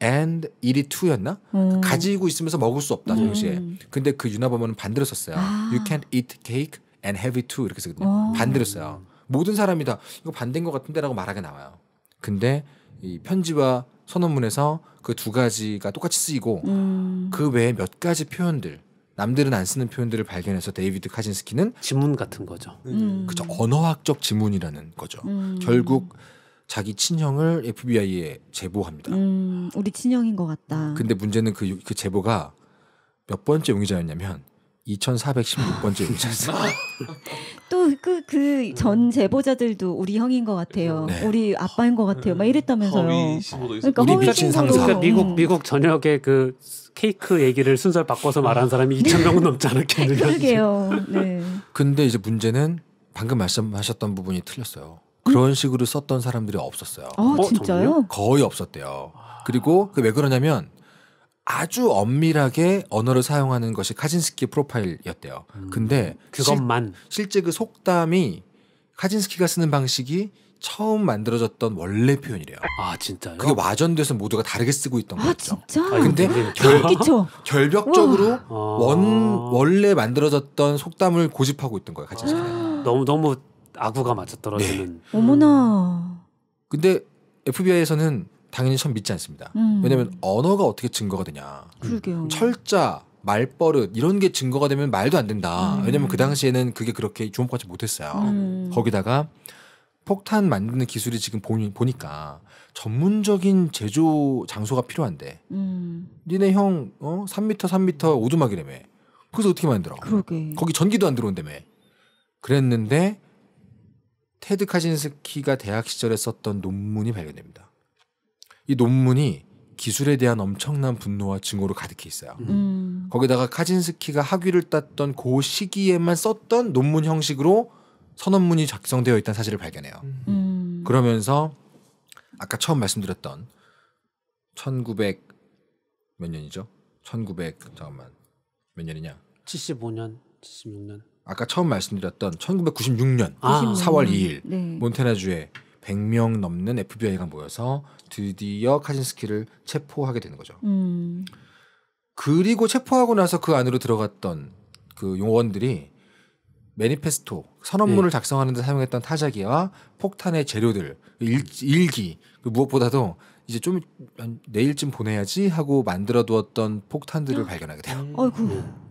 and eat it too였나? 어. 음. 그러니까 가지고 있으면서 먹을 수 없다 동시에. 음. 근데 그 유나범어는 반대로 썼어요. 아. you can't eat cake and have it too 이렇게 쓰거든요. 어. 반대로 써요. 모든 사람이 다 이거 반대인 것 같은데라고 말하게 나와요. 근데 이 편지와 선언문에서 그 두 가지가 똑같이 쓰이고 음. 그 외에 몇 가지 표현들 남들은 안 쓰는 표현들을 발견해서 데이비드 카진스키는 지문 같은 거죠. 음. 그죠 언어학적 지문이라는 거죠. 음. 결국 자기 친형을 FBI에 제보합니다. 음, 우리 친형인 것 같다. 근데 문제는 그, 그 제보가 몇 번째 용의자였냐면 2,416번째 의자였어 또그 그 전 제보자들도 우리 형인 것 같아요. 네. 우리 아빠인 것 같아요. 막 이랬다면서요. 그러니까 허위 신상도 그러니까 미국 음. 미국 전역에 그 케이크 얘기를 순서를 바꿔서 말한 사람이 2천 명은 넘지 않았겠느냐. 그러게요. 네. 근데 이제 문제는 방금 말씀하셨던 부분이 틀렸어요. 그런 식으로 썼던 사람들이 없었어요. 아, 어, 진짜요? 거의 없었대요. 그리고 그 왜 그러냐면 아주 엄밀하게 언어를 사용하는 것이 카진스키 프로파일이었대요. 음, 근데 그것만 실, 제그 속담이 카진스키가 쓰는 방식이 처음 만들어졌던 원래 표현이래요. 아 진짜요? 그게 와전돼서 모두가 다르게 쓰고 있던 아, 거죠. 진짜? 아, 근데 결, 결벽적으로 우와. 아. 원 원래 만들어졌던 속담을 고집하고 있던 거예요. 카진스키. 아. 너무 너무 아구가 맞아 떨어지는. 네. 어머나. 음. 근데 FBI에서는 당연히 전 믿지 않습니다. 음. 왜냐하면 언어가 어떻게 증거가 되냐. 그러게요. 음. 철자, 말버릇 이런 게 증거가 되면 말도 안 된다. 음. 왜냐면 그 당시에는 그게 그렇게 주목받지 못했어요. 음. 거기다가 폭탄 만드는 기술이 지금 보니, 보니까 전문적인 제조 장소가 필요한데 음. 니네 형 어? 3미터 3미터 오두막이라며. 그래서 어떻게 만들어? 그러게. 거기 전기도 안 들어온다며. 그랬는데 테드 카진스키가 대학 시절에 썼던 논문이 발견됩니다. 이 논문이 기술에 대한 엄청난 분노와 증오로 가득해 있어요. 음. 음. 거기다가 카진스키가 학위를 땄던 그 시기에만 썼던 논문 형식으로 선언문이 작성되어 있다는 사실을 발견해요. 음. 음. 그러면서 아까 처음 말씀드렸던 1900 몇 년이죠? 1900 잠깐만 몇 년이냐? 75년, 76년. 아까 처음 말씀드렸던 1996년 아. 4월 2일 네. 몬테나주에 100명 넘는 FBI가 모여서 드디어 카진스키를 체포하게 되는 거죠. 음. 그리고 체포하고 나서 그 안으로 들어갔던 그 용원들이 매니페스토 선언문을 네. 작성하는 데 사용했던 타자기와 폭탄의 재료들 일, 일기 그 무엇보다도 이제 좀 내일쯤 보내야지 하고 만들어 두었던 폭탄들을 어? 발견하게 돼요. 아이고.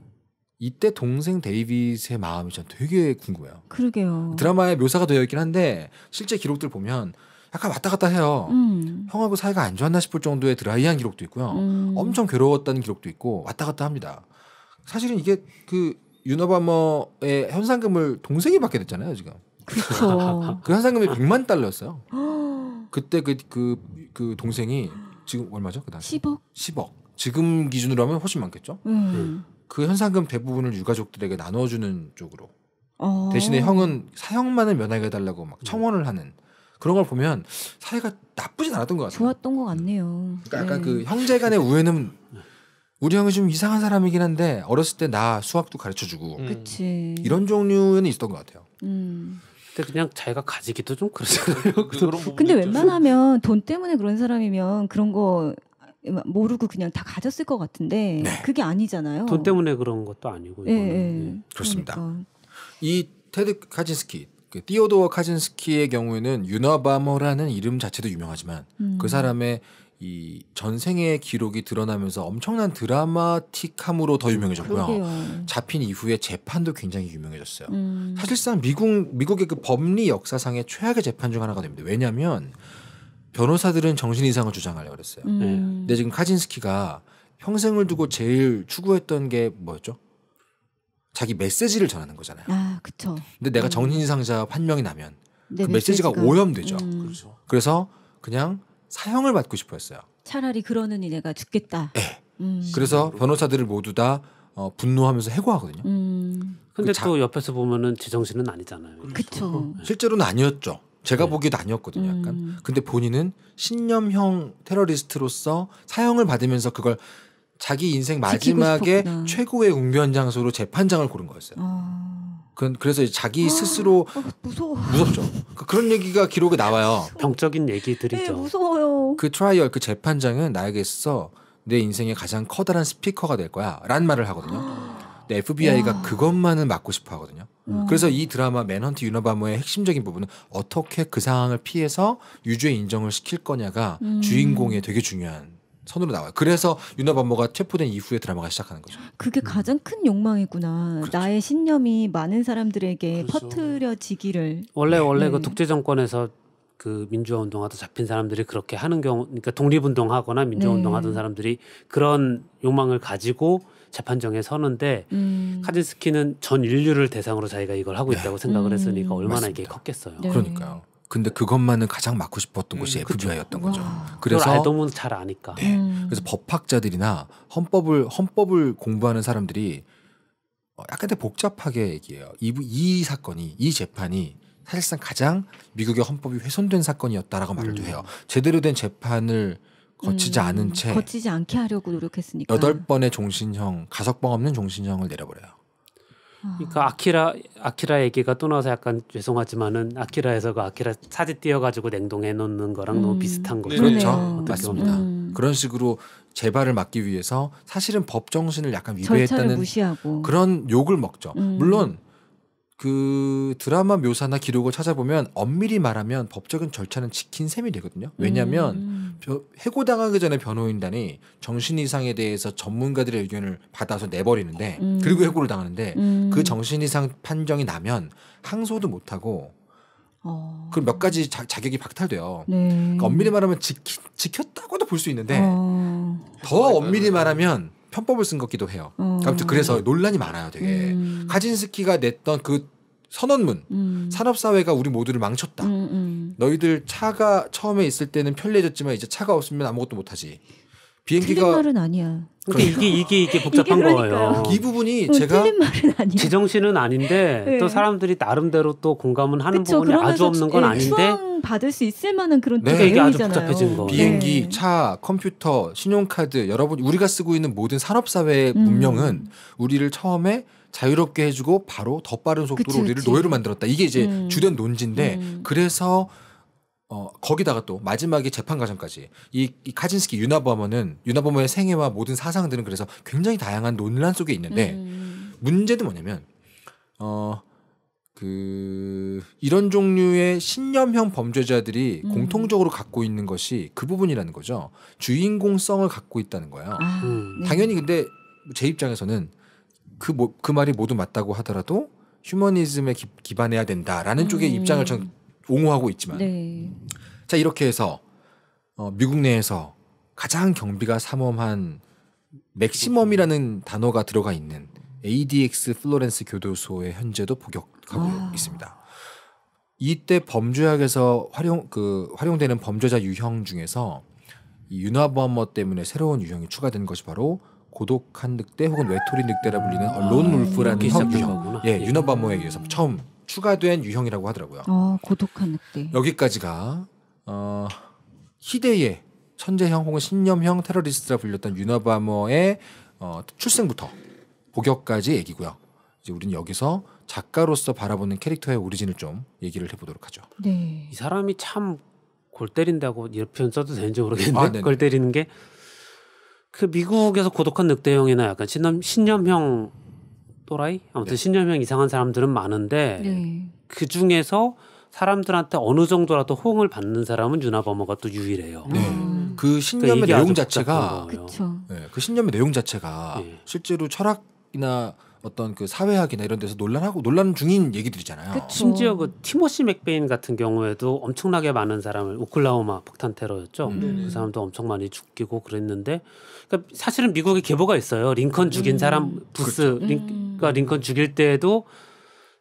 이때 동생 데이빗의 마음이 전 되게 궁금해요. 그러게요. 드라마에 묘사가 되어 있긴 한데 실제 기록들 보면 약간 왔다 갔다 해요. 음. 형하고 사이가 안 좋았나 싶을 정도의 드라이한 기록도 있고요. 음. 엄청 괴로웠다는 기록도 있고 왔다 갔다 합니다. 사실은 이게 그 유노바머의 현상금을 동생이 받게 됐잖아요, 지금. 그렇죠. (laughs) 그 현상금이 100만 달러였어요. (gasps) 그때 그, 그, 그 동생이 지금 얼마죠? 그 당시? 10억. 10억. 지금 기준으로 하면 훨씬 많겠죠? 음. 네. 그 현상금 대부분을 유가족들에게 나눠주는 쪽으로 어... 대신에 형은 사형만을 면하게 해달라고 막 청원을 네. 하는 그런 걸 보면 사회가 나쁘진 않았던 것 같아요. 좋았던 것 같네요. 그러니까 약간 네. 그 형제간의 우애는 우리 형이 좀 이상한 사람이긴 한데 어렸을 때 나 수학도 가르쳐주고 음. 이런 종류는 있었던 것 같아요. 음. 근데 그냥 자기가 가지기도 좀 그렇잖아요. (laughs) 근데 웬만하면 돈 때문에 그런 사람이면 그런 거 모르고 그냥 다 가졌을 것 같은데 네. 그게 아니잖아요. 돈 때문에 그런 것도 아니고 네, 네. 그렇습니다. 그러니까. 이 테드 카진스키 그 띠오도어 카진스키의 경우에는 유나바머라는 이름 자체도 유명하지만 음. 그 사람의 이 전생의 기록이 드러나면서 엄청난 드라마틱함으로 더 유명해졌고요. 그러게요. 잡힌 이후에 재판도 굉장히 유명해졌어요. 음. 사실상 미국 미국의 그 법리 역사상의 최악의 재판 중 하나가 됩니다. 왜냐하면 변호사들은 정신 이상을 주장하려고 그랬어요. 음. 네. 근데 지금 카진스키가 평생을 두고 제일 추구했던 게 뭐였죠? 자기 메시지를 전하는 거잖아요. 아, 그렇 근데 내가 음. 정신 이상자 판명이 나면 네, 그 메시지가, 메시지가, 오염되죠. 음. 그렇죠. 그래서 그냥 사형을 받고 싶어 했어요. 차라리 그러는 이내가 죽겠다. 네. 음. 그래서 변호사들을 모두 다 어, 분노하면서 해고하거든요. 음. 그 근데 그 자, 또 옆에서 보면은 지정신은 아니잖아요. 그렇죠. 실제로는 아니었죠. 제가 네. 보기에도 아니었거든요, 약간. 음. 근데 본인은 신념형 테러리스트로서 사형을 받으면서 그걸 자기 인생 마지막에 최고의 웅변 장소로 재판장을 고른 거였어요. 어... 그건 그래서 자기 어... 스스로 어, 무서워. 무섭죠. 그, 그런 얘기가 기록에 나와요. 병적인 얘기들이죠. 에 네, 무서워요. 그 트라이얼 그 재판장은 나에게 있어 내 인생의 가장 커다란 스피커가 될 거야라는 말을 하거든요. 아. 근데 FBI가 그것만은 막고 싶어 하거든요. 음. 그래서 이 드라마 맨헌트 유너바모의 핵심적인 부분은 어떻게 그 상황을 피해서 유죄 인정을 시킬 거냐가 음. 주인공의 되게 중요한 선으로 나와요. 그래서 유나반모가 체포된 이후에 드라마가 시작하는 거죠. 그게 음. 가장 큰 욕망이구나. 그렇죠. 나의 신념이 많은 사람들에게 그렇죠. 퍼트려지기를. 원래 원래 그 네. 그 독재 정권에서 그 민주화 운동하다 잡힌 사람들이 그렇게 하는 경우, 그러니까 독립운동하거나 민주화 운동하던 네. 사람들이 그런 욕망을 가지고 재판정에 서는데 음. 카진스키는 전 인류를 대상으로 자기가 이걸 하고 네. 있다고 생각을 했으니까 음. 얼마나 맞습니다. 이게 컸겠어요. 네. 그러니까요. 근데 그것만은 가장 막고 싶었던 곳이 FBI였던 음, 그쵸. 거죠. 와. 그래서 알더잘 아니까. 네. 음. 그래서 법학자들이나 헌법을 헌법을 공부하는 사람들이 어, 약간 더 복잡하게 얘기해요. 이, 이 사건이 이 재판이 사실상 가장 미국의 헌법이 훼손된 사건이었다라고 말을 음. 해요. 제대로 된 재판을 거치지 음, 않은 채 거치지 않게 하려고 노력했으니까 여덟 번의 종신형 가석방 없는 종신형을 내려버려요. 아. 그러니까 아키라 아키라 얘기가 또 나와서 약간 죄송하지만은 아키라에서 그 아키라 사지 띄어가지고 냉동해 놓는 거랑 음. 너무 비슷한 거죠. 그렇죠, 네. 맞습니다. 음. 그런 식으로 재발을 막기 위해서 사실은 법 정신을 약간 위배했다는 그런 욕을 먹죠. 음. 물론 그 드라마 묘사나 기록을 찾아보면 엄밀히 말하면 법적인 절차는 지킨 셈이 되거든요. 왜냐하면 음. 해고당하기 전에 변호인단이 정신 이상에 대해서 전문가들의 의견을 받아서 내버리는데 음. 그리고 해고를 당하는데 음. 그 정신 이상 판정이 나면 항소도 못하고 어. 그럼 몇 가지 자, 격이 박탈돼요. 네. 그러니까 엄밀히 말하면 지키, 지켰다고도 볼 수 있는데 어. 더 엄밀히 말하면 편법을 쓴 것기도 해요. 어. 아무튼 그래서 논란이 많아요, 되게. 음. 카진스키가 냈던 그 선언문, 음. 산업사회가 우리 모두를 망쳤다. 음, 음. 너희들 차가 처음에 있을 때는 편리해졌지만 이제 차가 없으면 아무것도 못하지. 비행기가 말은 아니야. 그러니까, 그러니까 이게 이게 이게 복잡한 이게 거예요. 이 부분이 어, 제가 제정신은 아닌데 네. 또 사람들이 나름대로 또 공감은 하는 그쵸, 부분이 아주 없는 건 예, 아닌데 받을 수 있을 만한 그런 네. 그러니까 이게 아주 복잡해진 거. 비행기, 네. 차, 컴퓨터, 신용카드 여러분 우리가 쓰고 있는 모든 산업 사회의 음. 문명은 우리를 처음에 자유롭게 해주고 바로 더 빠른 속도로 그치, 우리를 그치. 노예로 만들었다. 이게 이제 음. 주된 논지인데 음. 그래서 어 거기다가 또 마지막에 재판 과정까지 이, 이 카진스키 유나버머는 유나버머의 생애와 모든 사상들은 그래서 굉장히 다양한 논란 속에 있는데 음. 문제도 뭐냐면 어. 그 이런 종류의 신념형 범죄자들이 음. 공통적으로 갖고 있는 것이 그 부분이라는 거죠. 주인공성을 갖고 있다는 거예요. 아, 음. 네. 당연히 근데 제 입장에서는 그 뭐, 그 말이 모두 맞다고 하더라도 휴머니즘에 기, 반해야 된다라는 음. 쪽의 입장을 전 옹호하고 있지만 네. 음. 자 이렇게 해서 어, 미국 내에서 가장 경비가 삼엄한 맥시멈이라는 단어가 들어가 있는 ADX 플로렌스 교도소에 현재도 복역하고 아. 있습니다. 이때 범죄학에서 활용 그 활용되는 범죄자 유형 중에서 이 윤화범어 때문에 새로운 유형이 추가된 것이 바로 고독한 늑대 혹은 외톨이 늑대라 불리는 아, 론울프라는 아, 유형. 예, 윤화범어에 의해서 처음 추가된 유형이라고 하더라고요. 어, 고독한 늑대. 여기까지가 어, 희대의 천재형 혹은 신념형 테러리스트라 불렸던 유나바머의 어, 출생부터 복역까지 얘기고요. 이제 우리는 여기서 작가로서 바라보는 캐릭터의 오리진을 좀 얘기를 해보도록 하죠. 네. 이 사람이 참 골 때린다고 이런 표현 써도 되는지 모르겠는데 아, 골 때리는 게 그 미국에서 고독한 늑대형이나 약간 신념 신념형 또라이 아무튼 네. 신념형 이상한 사람들은 많은데 네. 그 중에서 사람들한테 어느 정도라도 호응을 받는 사람은 윤화범어가 또 유일해요. 네. 아. 그 신념의 내용 자체가 네, 그 신념의 내용 자체가 실제로 철학이나 어떤 그 사회학이나 이런 데서 논란하고 논란 중인 얘기들이잖아요. 그쵸. 심지어 그 티모시 맥베인 같은 경우에도 엄청나게 많은 사람을 오클라호마 폭탄 테러였죠. 음. 그 사람도 엄청 많이 죽이고 그랬는데 그러니까 사실은 미국에 계보가 있어요. 링컨 죽인 음. 사람 부스 그렇죠. 음. 그러니까 링컨 죽일 때에도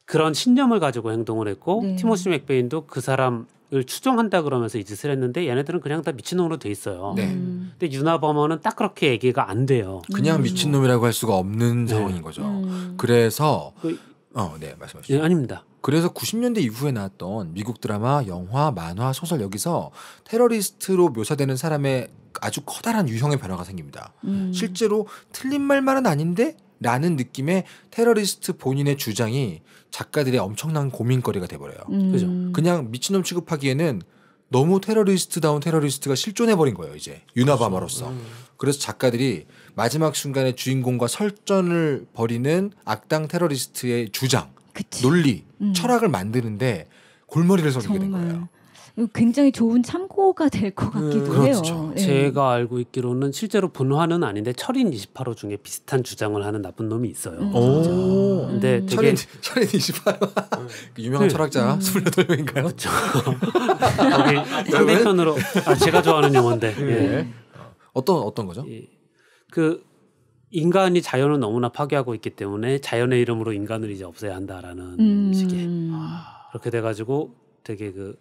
그런 신념을 가지고 행동을 했고 음. 티모시 맥베인도 그 사람 추종한다 그러면서 이 짓을 했는데 얘네들은 그냥 다 미친놈으로 돼 있어요. 네. 음. 근데 유나 범어는딱 그렇게 얘기가 안 돼요. 그냥 음. 미친놈이라고 할 수가 없는 네. 상황인 거죠. 음. 그래서 그, 어, 네, 말씀하시죠. 예, 아닙니다. 그래서 90년대 이후에 나왔던 미국 드라마, 영화, 만화, 소설 여기서 테러리스트로 묘사되는 사람의 아주 커다란 유형의 변화가 생깁니다. 음. 실제로 틀린 말만은 아닌데 라는 느낌의 테러리스트 본인의 주장이 작가들의 엄청난 고민거리가 돼버려요. 음. 그죠? 그냥 미친놈 취급하기에는 너무 테러리스트다운 테러리스트가 실존해버린 거예요, 이제. 유나바마로서. 그렇죠. 음. 그래서 작가들이 마지막 순간에 주인공과 설전을 벌이는 악당 테러리스트의 주장, 그치. 논리, 음. 철학을 만드는데 골머리를 서주게 된 거예요. 굉장히 좋은 참고가 될것 네, 같기도 음, 해요. 그렇죠. 네. 제가 알고 있기로는 실제로 분화는 아닌데 철인 28호 중에 비슷한 주장을 하는 나쁜 놈이 있어요. 음. 근데 음. 되게 철인, 철인 28호 그 유명한 네. 철학자 음. 28명인가요? 그렇죠. 상대편으로 네. 아, 제가 좋아하는 영화인데. 예. 네. 예. 어떤 어떤 거죠? 예. 그 인간이 자연을 너무나 파괴하고 있기 때문에 자연의 이름으로 인간을 이제 없애야 한다라는 음. 식의 아. 그렇게 돼가지고 되게 그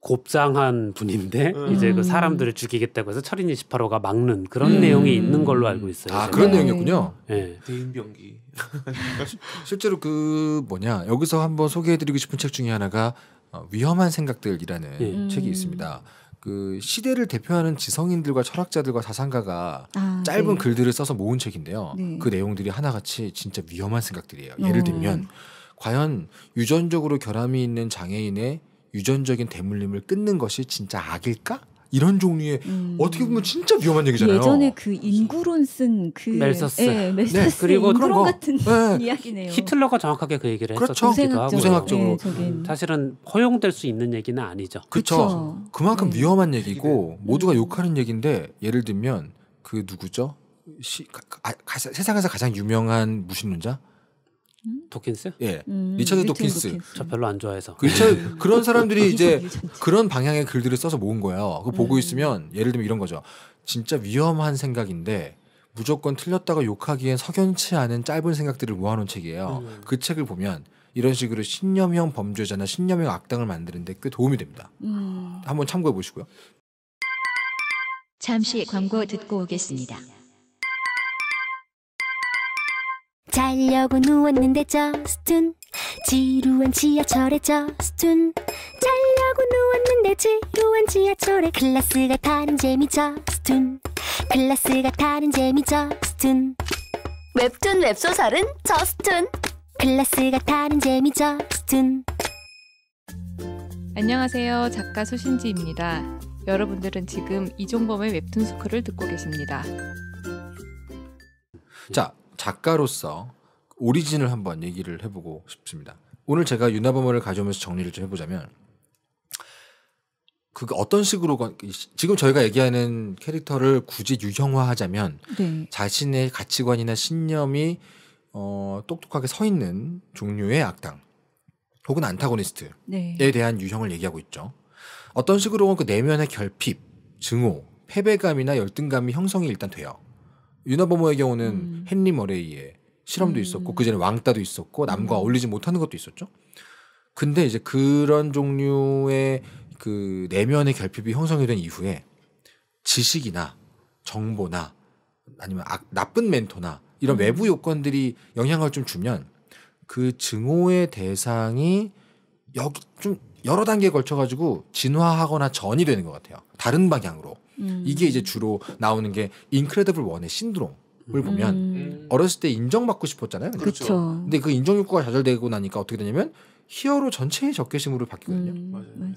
그곱장한 분인데 음. 이제 그 사람들을 죽이겠다고 해서 철인 28호가 막는 그런 음. 내용이 있는 걸로 알고 있어요. 아 제가. 그런 내용이군요 네. 예. 대인병기. 그러니까 실제로 그 뭐냐 여기서 한번 소개해드리고 싶은 책 중에 하나가 어, 위험한 생각들이라는 네. 책이 음. 있습니다. 그 시대를 대표하는 지성인들과 철학자들과 사상가가 아, 짧은 네. 글들을 써서 모은 책인데요. 네. 그 내용들이 하나같이 진짜 위험한 생각들이에요. 예를 어. 들면 과연 유전적으로 결함이 있는 장애인의 유전적인 대물림을 끊는 것이 진짜 악일까? 이런 종류의 음. 어떻게 보면 진짜 위험한 얘기잖아요. 예전에 그 인구론 쓴그 멜서스, 예, 네, 멜서스 네. 그리고 인구 거, 같은 네. (laughs) 이야기네요. 히틀러가 정확하게 그 얘기를 그렇죠. 했었기도 우생학생학적으로 네, 예, 음. 사실은 허용될 수 있는 얘기는 아니죠. 그렇죠. 그만큼 네. 위험한 얘기고 네. 모두가 욕하는 얘기인데 예를 들면 그 누구죠? 시, 가, 가, 아, 가, 세상에서 가장 유명한 무신론자 도킨스? 예. 음, 리차드 도킨스. 도킨스. 저 별로 안 좋아해서. 그 리차드, 네. 그런 사람들이 (laughs) 이제 그런 방향의 글들을 써서 모은 거예요. 그 보고 네. 있으면 예를 들면 이런 거죠. 진짜 위험한 생각인데 무조건 틀렸다가 욕하기엔 석연치 않은 짧은 생각들을 모아놓은 책이에요. 음. 그 책을 보면 이런 식으로 신념형 범죄자나 신념형 악당을 만드는데 꽤 도움이 됩니다. 음. 한번 참고해 보시고요. 잠시 광고 듣고 오겠습니다. 자려고 누웠는데 저스툰 지루한 지하철에 저스툰 자려고 누웠는데 지루한 지하철에 클래스가 다른 재미 저스툰 클래스가 다른 재미 저스툰 웹툰 웹소설은 저스툰 클래스가 다른 재미 저스툰 안녕하세요 작가 소신지입니다 여러분들은 지금 이종범의 웹툰 스쿨을 듣고 계십니다 자 작가로서 오리진을 한번 얘기를 해보고 싶습니다. 오늘 제가 유나범머를 가져오면서 정리를 좀 해보자면 그 어떤 식으로 지금 저희가 얘기하는 캐릭터를 굳이 유형화하자면 네. 자신의 가치관이나 신념이 어, 똑똑하게 서 있는 종류의 악당 혹은 네. 안타고니스트에 네. 대한 유형을 얘기하고 있죠. 어떤 식으로그 내면의 결핍, 증오, 패배감이나 열등감이 형성이 일단 돼요. 유나버모의 경우는 음. 헨리 머레이의 실험도 음. 있었고 그 전에 왕따도 있었고 남과 음. 어울리지 못하는 것도 있었죠. 근데 이제 그런 종류의 그 내면의 결핍이 형성이 된 이후에 지식이나 정보나 아니면 악, 나쁜 멘토나 이런 음. 외부 요건들이 영향을 좀 주면 그 증오의 대상이 여기 좀 여러 단계에 걸쳐 가지고 진화하거나 전이 되는 것 같아요. 다른 방향으로. 음. 이게 이제 주로 나오는 게 인크레더블 원의 신드롬. 을 보면 음. 어렸을 때 인정받고 싶었잖아요. 그렇죠. 그렇죠. 근데 그 인정 욕구가 좌절되고 나니까 어떻게 되냐면 히어로 전체의 적개심으로 바뀌거든요. 음. 맞아요. 맞아요.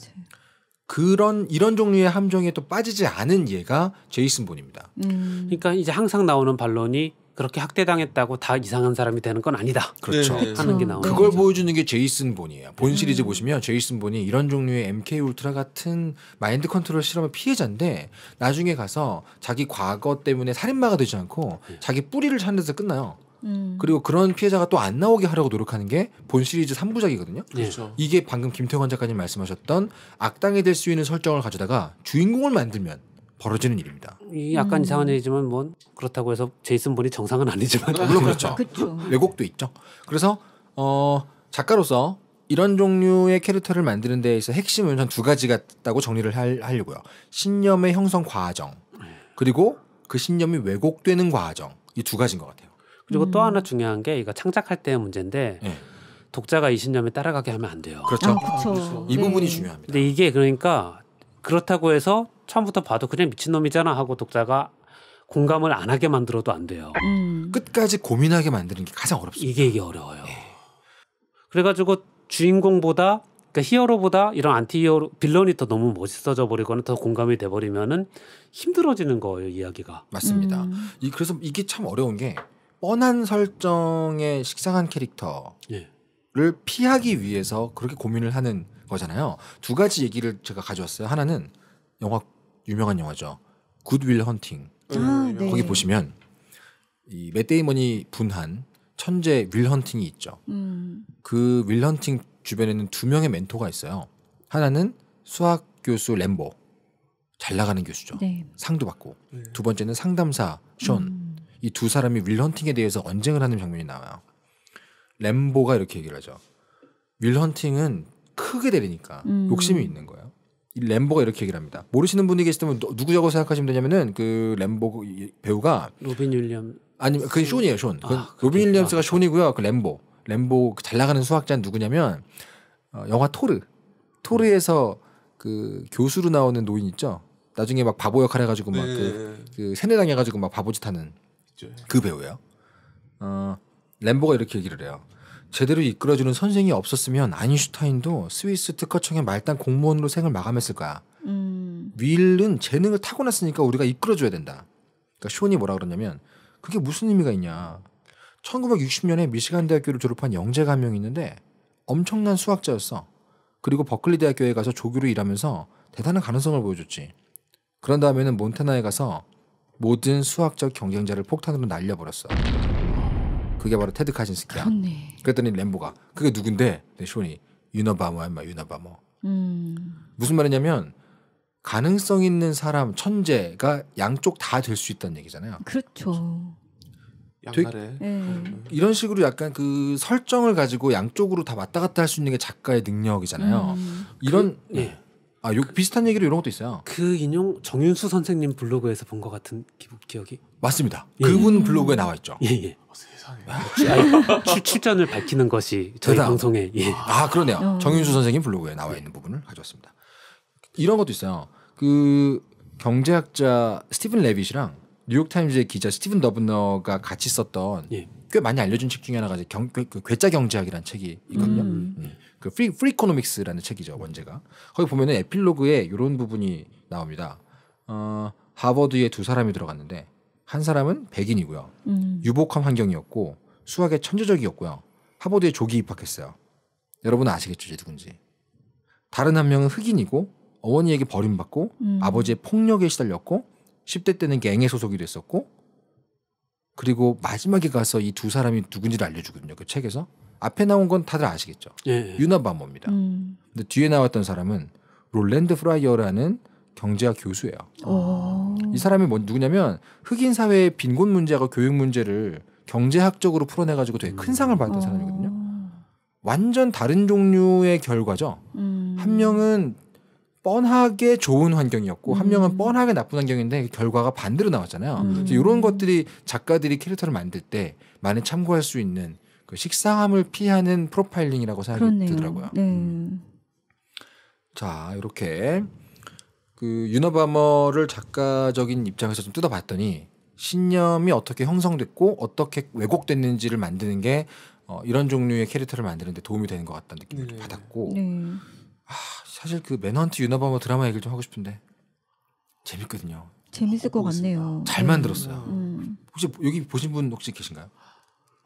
그런 이런 종류의 함정에 또 빠지지 않은 얘가 제이슨 본입니다. 음. 그러니까 이제 항상 나오는 반론이 그렇게 학대당했다고 다 이상한 사람이 되는 건 아니다. 그렇죠. 네, 하는 그렇죠. 게 나오는 그걸 거죠. 보여주는 게 제이슨 본이에요. 본 음. 시리즈 음. 보시면 제이슨 본이 이런 종류의 MK 울트라 같은 마인드 컨트롤 실험의 피해자인데 나중에 가서 자기 과거 때문에 살인마가 되지 않고 네. 자기 뿌리를 찾는 데서 끝나요. 음. 그리고 그런 피해자가 또 안 나오게 하려고 노력하는 게 본 시리즈 3부작이거든요. 그렇죠. 이게 방금 김태환 작가님 말씀하셨던 악당이 될 수 있는 설정을 가져다가 주인공을 만들면 벌어지는 일입니다. 약간 음. 이상한 일이지만 뭐 그렇다고 해서 제이슨 본이 정상은 아니지만 물론 그렇죠. (laughs) 그쵸. 왜곡도 있죠. 그래서 어 작가로서 이런 종류의 캐릭터를 만드는 데에서 핵심은 전두 가지 같다고 정리를 할, 려고요 신념의 형성 과정 그리고 그 신념이 왜곡되는 과정 이 두 가지인 것 같아요. 그리고 음. 또 하나 중요한 게 이거 창작할 때의 문제인데 네. 독자가 이 신념에 따라가게 하면 안 돼요. 그렇죠. 아, 그렇죠. 이 부분이 네. 중요합니다. 근데 이게 그러니까 그렇다고 해서 처음부터 봐도 그냥 미친놈이잖아 하고 독자가 공감을 안 하게 만들어도 안 돼요. 음. 끝까지 고민하게 만드는 게 가장 어렵습니다. 이게 이게 어려워요. 네. 그래가지고 주인공보다 그러니까 히어로보다 이런 안티히어로 빌런이 더 너무 멋있어져 버리거나 더 공감이 돼 버리면은 힘들어지는 거예요 이야기가. 맞습니다. 음. 이 그래서 이게 참 어려운 게 뻔한 설정의 식상한 예. 캐릭터를 예. 피하기 위해서 그렇게 고민을 하는 거잖아요. 두 가지 얘기를 제가 가져왔어요. 하나는 영화 유명한 영화죠. 굿 윌 헌팅. 아, 음, 네. 거기 보시면 이 맷데이먼이 분한 천재 윌 헌팅이 있죠. 음. 그윌 헌팅 주변에는 두 명의 멘토가 있어요. 하나는 수학 교수 램보. 잘 나가는 교수죠. 네. 상도 받고. 네. 두 번째는 상담사 션. 음. 이두 사람이 윌 헌팅에 대해서 언쟁을 하는 장면이 나와요. 램보가 이렇게 얘기를 하죠. 윌 헌팅은 크게 되니까 음. 욕심이 있는 거예요. 램보가 이렇게 얘기를 합니다. 모르시는 분이 계시다면 누구라고 생각하시면 되냐면은 그 램보 그 배우가 로빈 윌리엄 아니 면 그건 쇼니에요 쇼. 아, 그 로빈 윌리엄스가 쇼니고요. 그 램보 램보 잘 나가는 수학자는 누구냐면 어, 영화 토르 토르에서 그 교수로 나오는 노인 있죠. 나중에 막 바보 역할 해가지고 막그 네. 그, 그 세뇌당해가지고 막 바보짓 하는 그 배우예요. 어 램보가 이렇게 얘기를 해요. 제대로 이끌어주는 선생이 없었으면 아인슈타인도 스위스 특허청의 말단 공무원으로 생을 마감했을 거야. 음. 윌은 재능을 타고났으니까 우리가 이끌어줘야 된다. 그러니까 쇼니 뭐라 그러냐면 그게 무슨 의미가 있냐. 1960년에 미시간 대학교를 졸업한 영재가 한 명 있는데 엄청난 수학자였어. 그리고 버클리 대학교에 가서 조교로 일하면서 대단한 가능성을 보여줬지. 그런 다음에는 몬테나에 가서 모든 수학적 경쟁자를 폭탄으로 날려버렸어. 그게 바로 테드 카신스키야. 그렇네. 그랬더니 램보가 그게 누군데? 네, 쇼니 유나바머야 마 유나바머. 음. 무슨 말이냐면 가능성 있는 사람 천재가 양쪽 다 될 수 있다는 얘기잖아요. 그렇죠. 양날에 예. 이런 식으로 약간 그 설정을 가지고 양쪽으로 다 왔다 갔다 할 수 있는 게 작가의 능력이잖아요. 음. 이런 그, 예. 아, 요 비슷한 얘기로 이런 것도 있어요. 그 인용 정윤수 선생님 블로그에서 본 것 같은 기, 기억이 맞습니다. 예, 예. 그분 블로그에 나와 있죠. 예, 예. 어, 세상에. 출, 전을 밝히는 것이 저희 대단. 방송에 예. 아, 그러네요. 어. 정윤수 선생님 블로그에 나와 있는 부분을 가져왔습니다. 이런 것도 있어요. 그 경제학자 스티븐 레빗이랑 뉴욕타임즈의 기자 스티븐 더브너가 같이 썼던 예. 꽤 많이 알려준 책 중에 하나가 경, 그, 그 괴짜 경제학이라는 책이 있거든요. 음. 음. 그 프리 프리코노믹스라는 책이죠 원제가 거기 보면은 에필로그에 이런 부분이 나옵니다. 어, 하버드에 두 사람이 들어갔는데 한 사람은 백인이고요, 음. 유복한 환경이었고 수학에 천재적이었고요, 하버드에 조기 입학했어요. 여러분 아시겠죠, 제 누군지. 다른 한 명은 흑인이고 어머니에게 버림받고 음. 아버지의 폭력에 시달렸고 10대 때는 갱에 소속이 됐었고 그리고 마지막에 가서 이 두 사람이 누군지를 알려주거든요. 그 책에서 앞에 나온 건 다들 아시겠죠. 예, 예. 유나바모입니다. 음. 근데 뒤에 나왔던 사람은 롤랜드 프라이어라는 경제학 교수예요. 오. 이 사람이 뭐 누구냐면 흑인 사회의 빈곤 문제하고 교육 문제를 경제학적으로 풀어내가지고 되게 큰 상을 받은 음. 사람이거든요. 완전 다른 종류의 결과죠. 음. 한 명은 뻔하게 좋은 환경이었고 음. 한 명은 음. 뻔하게 나쁜 환경인데 그 결과가 반대로 나왔잖아요. 음. 그래서 이런 것들이 작가들이 캐릭터를 만들 때 많이 참고할 수 있는 그 식상함을 피하는 프로파일링이라고 생각이 들더라고요. 네. 음. 자 이렇게 그 유너바머를 작가적인 입장에서 좀 뜯어봤더니 신념이 어떻게 형성됐고 어떻게 왜곡됐는지를 만드는 게 어, 이런 종류의 캐릭터를 만드는데 도움이 되는 것 같다는 느낌을 네. 받았고 네. 아, 사실 그 맨헌트 유나바머 드라마 얘기를 좀 하고 싶은데 재밌거든요. 재밌을 것 같네요. 잘 네. 만들었어요. 음. 혹시 여기 보신 분 혹시 계신가요?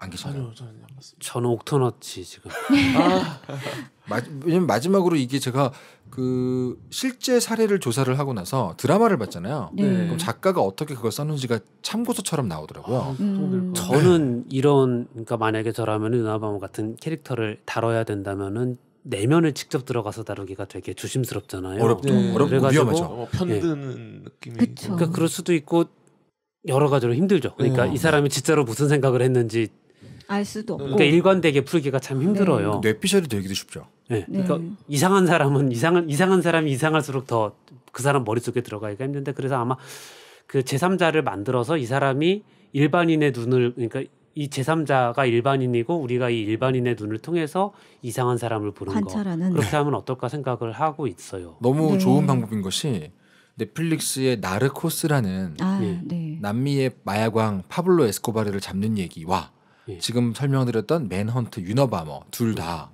안 계신가요? 아니요, 저는 안 봤습니다. 저는 옥터너치 지금. 네. 아. (laughs) 왜냐면 마지막으로 이게 제가 그 실제 사례를 조사를 하고 나서 드라마를 봤잖아요. 네. 그럼 작가가 어떻게 그걸 썼는지가 참고서처럼 나오더라고요. 아, 음. 저는 이런 그러니까 만약에 저라면 은하바모 같은 캐릭터를 다뤄야 된다면은 내면을 직접 들어가서 다루기가 되게 조심스럽잖아요. 어렵죠. 네. 어렵고 위험하죠. 어, 편드는 네. 느낌이. 그쵸. 그러니까 그럴 수도 있고 여러 가지로 힘들죠. 그러니까 음. 이 사람이 진짜로 무슨 생각을 했는지 알 수도 없고. 그러니까 일관되게 풀기가 참 힘들어요. 네. 뇌피셜이 되기도 쉽죠. 네. 네. 그러니까 네. 이상한 사람은 이상한 이상한 사람이 이상할수록 더 그 사람 머릿속에 들어가기가 힘든데 그래서 아마 그 제3자를 만들어서 이 사람이 일반인의 눈을 그러니까 이 제3자가 일반인이고 우리가 이 일반인의 눈을 통해서 이상한 사람을 보는 관찰하는 거 그렇게 하면 어떨까 생각을 하고 있어요. 너무 네. 좋은 방법인 것이 넷플릭스의 나르코스라는 아, 예. 네. 남미의 마약왕 파블로 에스코바르를 잡는 얘기와 예. 지금 설명드렸던 맨헌트, 유너바머 둘 다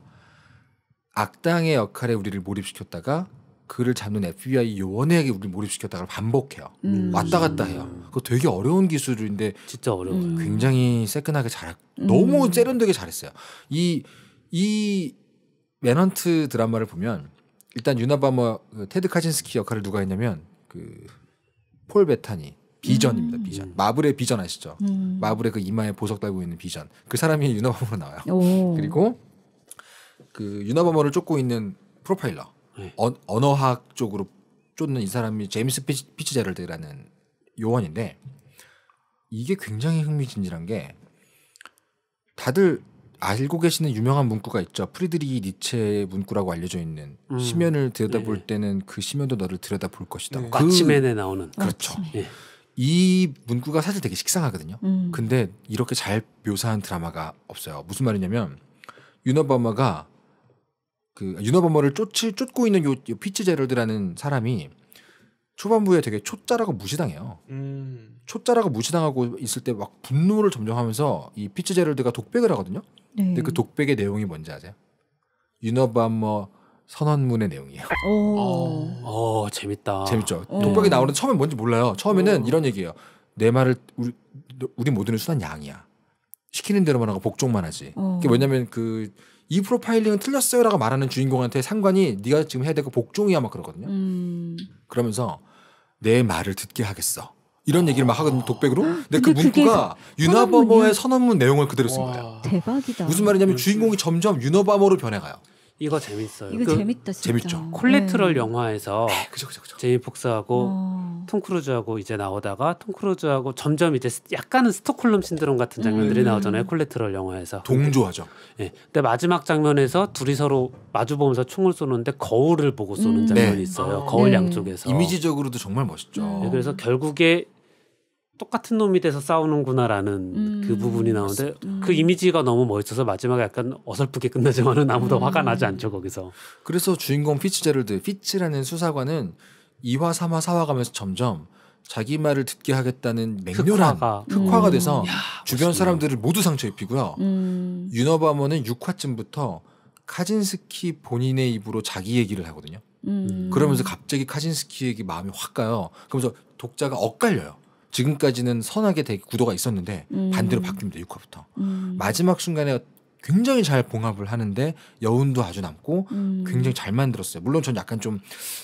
악당의 역할에 우리를 몰입시켰다가 그를 잡는 FBI 요원에게 우리를 몰입시켰다가 반복해요. 음. 왔다 갔다 해요. 그거 되게 어려운 기술인데 진짜 어려워요. 음. 굉장히 세끈하게 잘 음. 너무 세련되게 잘했어요. 이 이 맨헌트 드라마를 보면 일단 유나바머 그 테드 카진스키 역할을 누가 했냐면 그 폴 베타니 비전입니다. 음. 비전. 마블의 비전 아시죠? 음. 마블의 그 이마에 보석 달고 있는 비전. 그 사람이 (laughs) 유나범으로 나와요. 오. 그리고 그유나범머를 쫓고 있는 프로파일러. 네. 언, 어학 쪽으로 쫓는 이 사람이 제임스 피치, 피치제럴드라는 요원인데 이게 굉장히 흥미진진한 게 다들 알고 계시는 유명한 문구가 있죠. 프리드리 히 니체 의 문구라고 알려져 있는 음. 시면을 들여다볼 네. 때는 그 시면도 너를 들여다볼 것이다. 네. 그 아침에 그 나오는 그렇죠. 네. 이 문구가 사실 되게 식상하거든요. 음. 근데 이렇게 잘 묘사한 드라마가 없어요. 무슨 말이냐면 유너버머가 그 아, 유너버머를 쫓을 쫓고 있는 요, 요피치 제럴드라는 사람이 초반부에 되게 초짜라고 무시당해요. 음. 초짜라고 무시당하고 있을 때 막 분노를 점점하면서 이피치 제럴드가 독백을 하거든요. 네. 근데 그 독백의 내용이 뭔지 아세요? 유너버머 선언문의 내용이에요. 어, 어, 재밌다. 재밌죠. 독박이 나오는 처음엔 뭔지 몰라요. 처음에는 오. 이런 얘기예요. 내 말을 우리, 우리 모두는 순 양이야. 시키는 대로만 하고 복종만 하지. 오. 어. 그게 뭐냐면 그 이 프로파일링은 틀렸어요라고 말하는 주인공한테 상관이 네가 지금 해야 될거 복종이야 막 그러거든요. 음. 그러면서 내 말을 듣게 하겠어. 이런 얘기를 막 하거든요 독백으로. 아. 근데, 그 문구가 유나버머의 선언문 내용을 그대로 쓴거예 대박이다. 무슨 말이냐면 주인공이 점점 유나버머로 변해가요. 이거 재밌어요. 이거 그 재밌다 진짜. 재밌죠. 네. 콜레트럴 네. 영화에서 에이, 그쵸, 그쵸, 그쵸. 제이 폭스하고 어. 톰 크루즈하고 이제 나오다가 톰 크루즈하고 점점 이제 약간은 스톡홀름 신드롬 같은 장면들이 음. 나오잖아요. 콜레트럴 영화에서 동조하죠. 예. 네. 근데 마지막 장면에서 둘이 서로 마주 보면서 총을 쏘는데 거울을 보고 쏘는 음. 장면이 네. 있어요. 아. 네. 거울 양쪽에서 이미지적으로도 정말 멋있죠. 예, 그래서 결국에 똑같은 놈이 돼서 싸우는구나라는 음, 그 부분이 나오는데 음. 그 이미지가 너무 멋있어서 마지막에 약간 어설프게 끝나지만은 아무도 음. 화가 나지 않죠 거기서. 그래서 주인공 피츠제럴드 피츠라는 수사관은 2화 3화 4화 가면서 점점 자기 말을 듣게 하겠다는 맹렬한 흑화가, 흑화가 음. 돼서 야, 주변 멋있네요. 사람들을 모두 상처 입히고요. 유너바머는 음. 6화쯤부터 카진스키 본인의 입으로 자기 얘기를 하거든요. 음. 그러면서 갑자기 카진스키에게 마음이 확 가요. 그러면서 독자가 엇갈려요. 지금까지는 선하게 되게 구도가 있었는데 음. 반대로 바뀝니다. 6화부터. 음. 마지막 순간에 굉장히 잘 봉합을 하는데 여운도 아주 남고 음. 굉장히 잘 만들었어요. 물론 전 약간 좀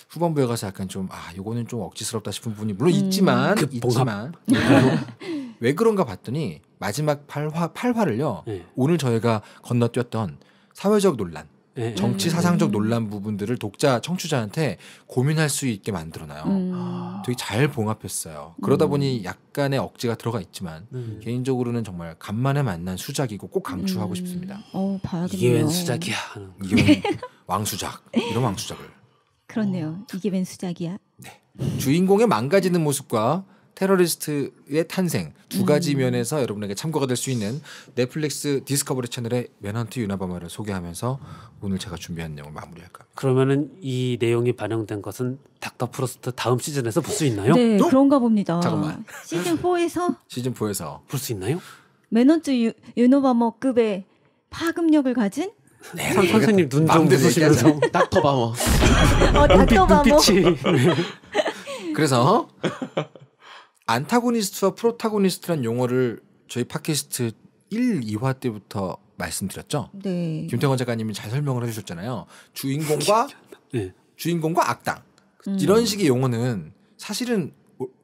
후반부에 가서 약간 좀아 요거는 좀 억지스럽다 싶은 부분이 물론 음. 있지만 그 있지만 네. (laughs) 왜 그런가 봤더니 마지막 8화 8화를요. 네. 오늘 저희가 건너뛰었던 사회적 논란 네. 정치 사상적 논란 부분들을 독자 청취자한테 고민할 수 있게 만들어놔요. 음. 아. 되게 잘 봉합했어요. 그러다 음. 보니 약간의 억지가 들어가 있지만 음. 개인적으로는 정말 간만에 만난 수작이고 꼭 강추하고 음. 싶습니다. 어, 봐야겠네요. 이게 웬 수작이야? 이게 웬 네. (laughs) 왕수작? 이런 왕수작을. 그렇네요. 이게 웬 수작이야? 네. 주인공의 망가지는 모습과 테러리스트의 탄생 두 가지 음. 면에서 여러분에게 참고가 될 수 있는 넷플릭스 디스커버리 채널의 맨헌트 유나바마를 소개하면서 오늘 제가 준비한 내용을 마무리할까 그러면은 이 내용이 반영된 것은 닥터 프로스트 다음 시즌에서 볼 수 있나요? 네, 어? 그런가 봅니다. 잠깐만. 시즌 4에서 시즌 4에서 볼 수 있나요? 맨헌트 유노바머급의 파급력을 가진 네, 선, 네. 선생님 눈좀 부시면서 닥터 바머. 어, 닥터 바머. 그래서 안타고니스트와 프로타고니스트란 용어를 저희 팟캐스트 1, 2화 때부터 말씀드렸죠. 네. 김태권 작가님이 잘 설명을 해주셨잖아요. 주인공과 (laughs) 네. 주인공과 악당 음. 이런 식의 용어는 사실은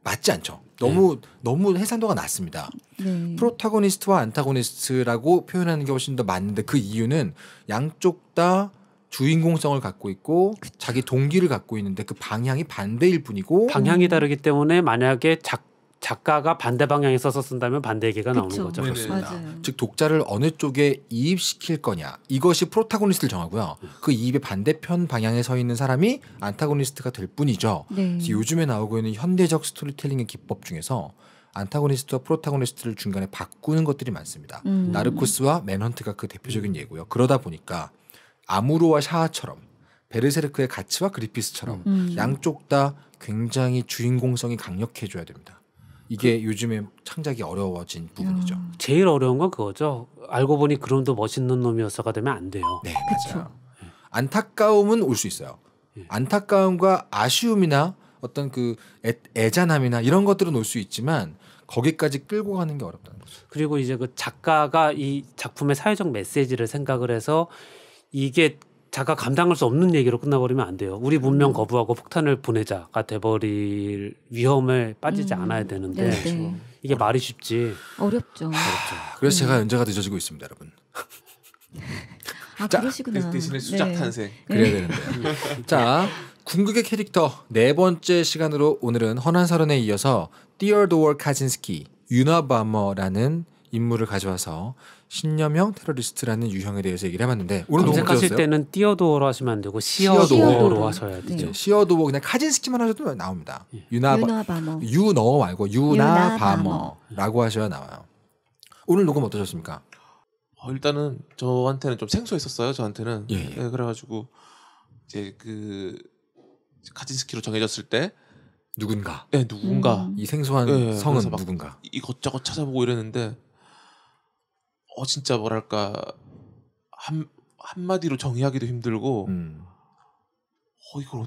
맞지 않죠. 너무 네. 너무 해산도가 낮습니다. 네. 프로타고니스트와 안타고니스트라고 표현하는 게 훨씬 더 맞는데 그 이유는 양쪽 다 주인공성을 갖고 있고 자기 동기를 갖고 있는데 그 방향이 반대일 뿐이고 방향이 다르기 때문에 만약에 작 작가가 반대 방향에서 쓴다면 반대 얘기가 나오는 거죠. 그렇습니다. 맞아요. 즉 독자를 어느 쪽에 이입시킬 거냐 이것이 프로타고니스트를 정하고요. 그 이입의 반대편 방향에 서 있는 사람이 안타고니스트가 될 뿐이죠. 네. 요즘에 나오고 있는 현대적 스토리텔링의 기법 중에서 안타고니스트와 프로타고니스트를 중간에 바꾸는 것들이 많습니다. 음. 나르코스와 맨헌트가 그 대표적인 예고요. 그러다 보니까 아무로와 샤아처럼 베르세르크의 가치와 그리피스처럼 음. 양쪽 다 굉장히 주인공성이 강력해져야 됩니다. 그 이게 그, 요즘에 창작이 어려워진 부분이죠. 음. 제일 어려운 건 그거죠. 알고 보니 그 놈도 멋있는 놈이었어가 되면 안 돼요. 네, 맞아요. 네. 안타까움은 올 수 있어요. 예. 안타까움과 아쉬움이나 어떤 그 애, 애잔함이나 이런 것들은 올 수 있지만 거기까지 끌고 가는 게 어렵다는 거죠. 그리고 이제 그 작가가 이 작품의 사회적 메시지를 생각을 해서 이게 자가 감당할 수 없는 얘기로 끝나버리면 안 돼요. 우리 문명 음. 거부하고 폭탄을 보내자가 돼버릴 위험에 빠지지 음. 않아야 되는데 네네. 네. 그렇죠. 이게 말이 쉽지 어렵죠. 어렵죠. 그래서 제가 연재가 늦어지고 있습니다, 여러분. (laughs) 아 자, 그러시구나. 그 대신에 네. 수작 네. 탄생 그래야 되는데. (laughs) 자, 궁극의 캐릭터 네 번째 시간으로 오늘은 헌한사론에 이어서 띠어도월 카진스키 유나바머라는 인물을 가져와서 신념형 테러리스트라는 유형에 대해서 얘기를 해봤는데 오늘 검색하실 때는 띄어도어로 하시면 안 되고 시어도어로 하셔야 되죠. 네. 시어도어 그냥 카진스키만 하셔도 나옵니다. 예. 유나바머 유너 말고 유나바머라고 하셔야 나와요. 오늘 녹음 어떠셨습니까? 어, 일단은 저한테는 좀 생소했었어요. 저한테는 예. 예. 네, 그래가지고 이제 그 카진스키로 정해졌을 때 누군가 네 누군가 음. 이 생소한 네, 네 성은 누군가 이것저것 찾아보고 이랬는데 어 진짜 뭐랄까 한 한마디로 정의하기도 힘들고 음. 어 이걸 어,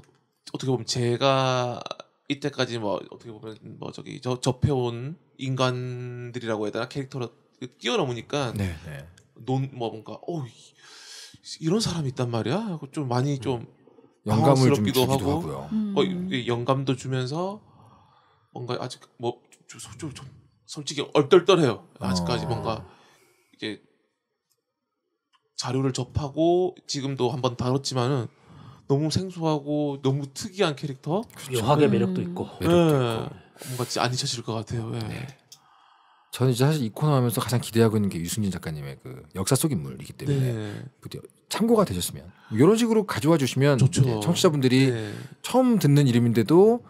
어떻게 보면 제가 이때까지 뭐 어떻게 보면 뭐 저기 저 접해온 인간들이라고 해야 되나 캐릭터로 뛰어넘으니까 네, 네. 논뭐 뭔가 어 이런 사람이 있단 말이야 좀 많이 음. 좀 음. 영감을 좀 주기도 하고 고요 음. 어, 영감도 주면서 뭔가 아직 뭐좀 솔직히 얼떨떨해요 아직까지 어. 뭔가 이게 자료를 접하고 지금도 한번 다뤘지만은 너무 생소하고 너무 특이한 캐릭터. 그렇죠. 화의 음. 매력도 있고. 네. 매력도 있고. 뭔가 안 잊혀질 것 같아요. 네. 네. 저는 이제 사실 이 코너 하면서 가장 기대하고 있는 게 유승진 작가님의 그 역사 속 인물이기 때문에 네. 그 참고가 되셨으면 뭐 이런 식으로 가져와 주시면 청취자분들이 네. 처음 듣는 이름인데도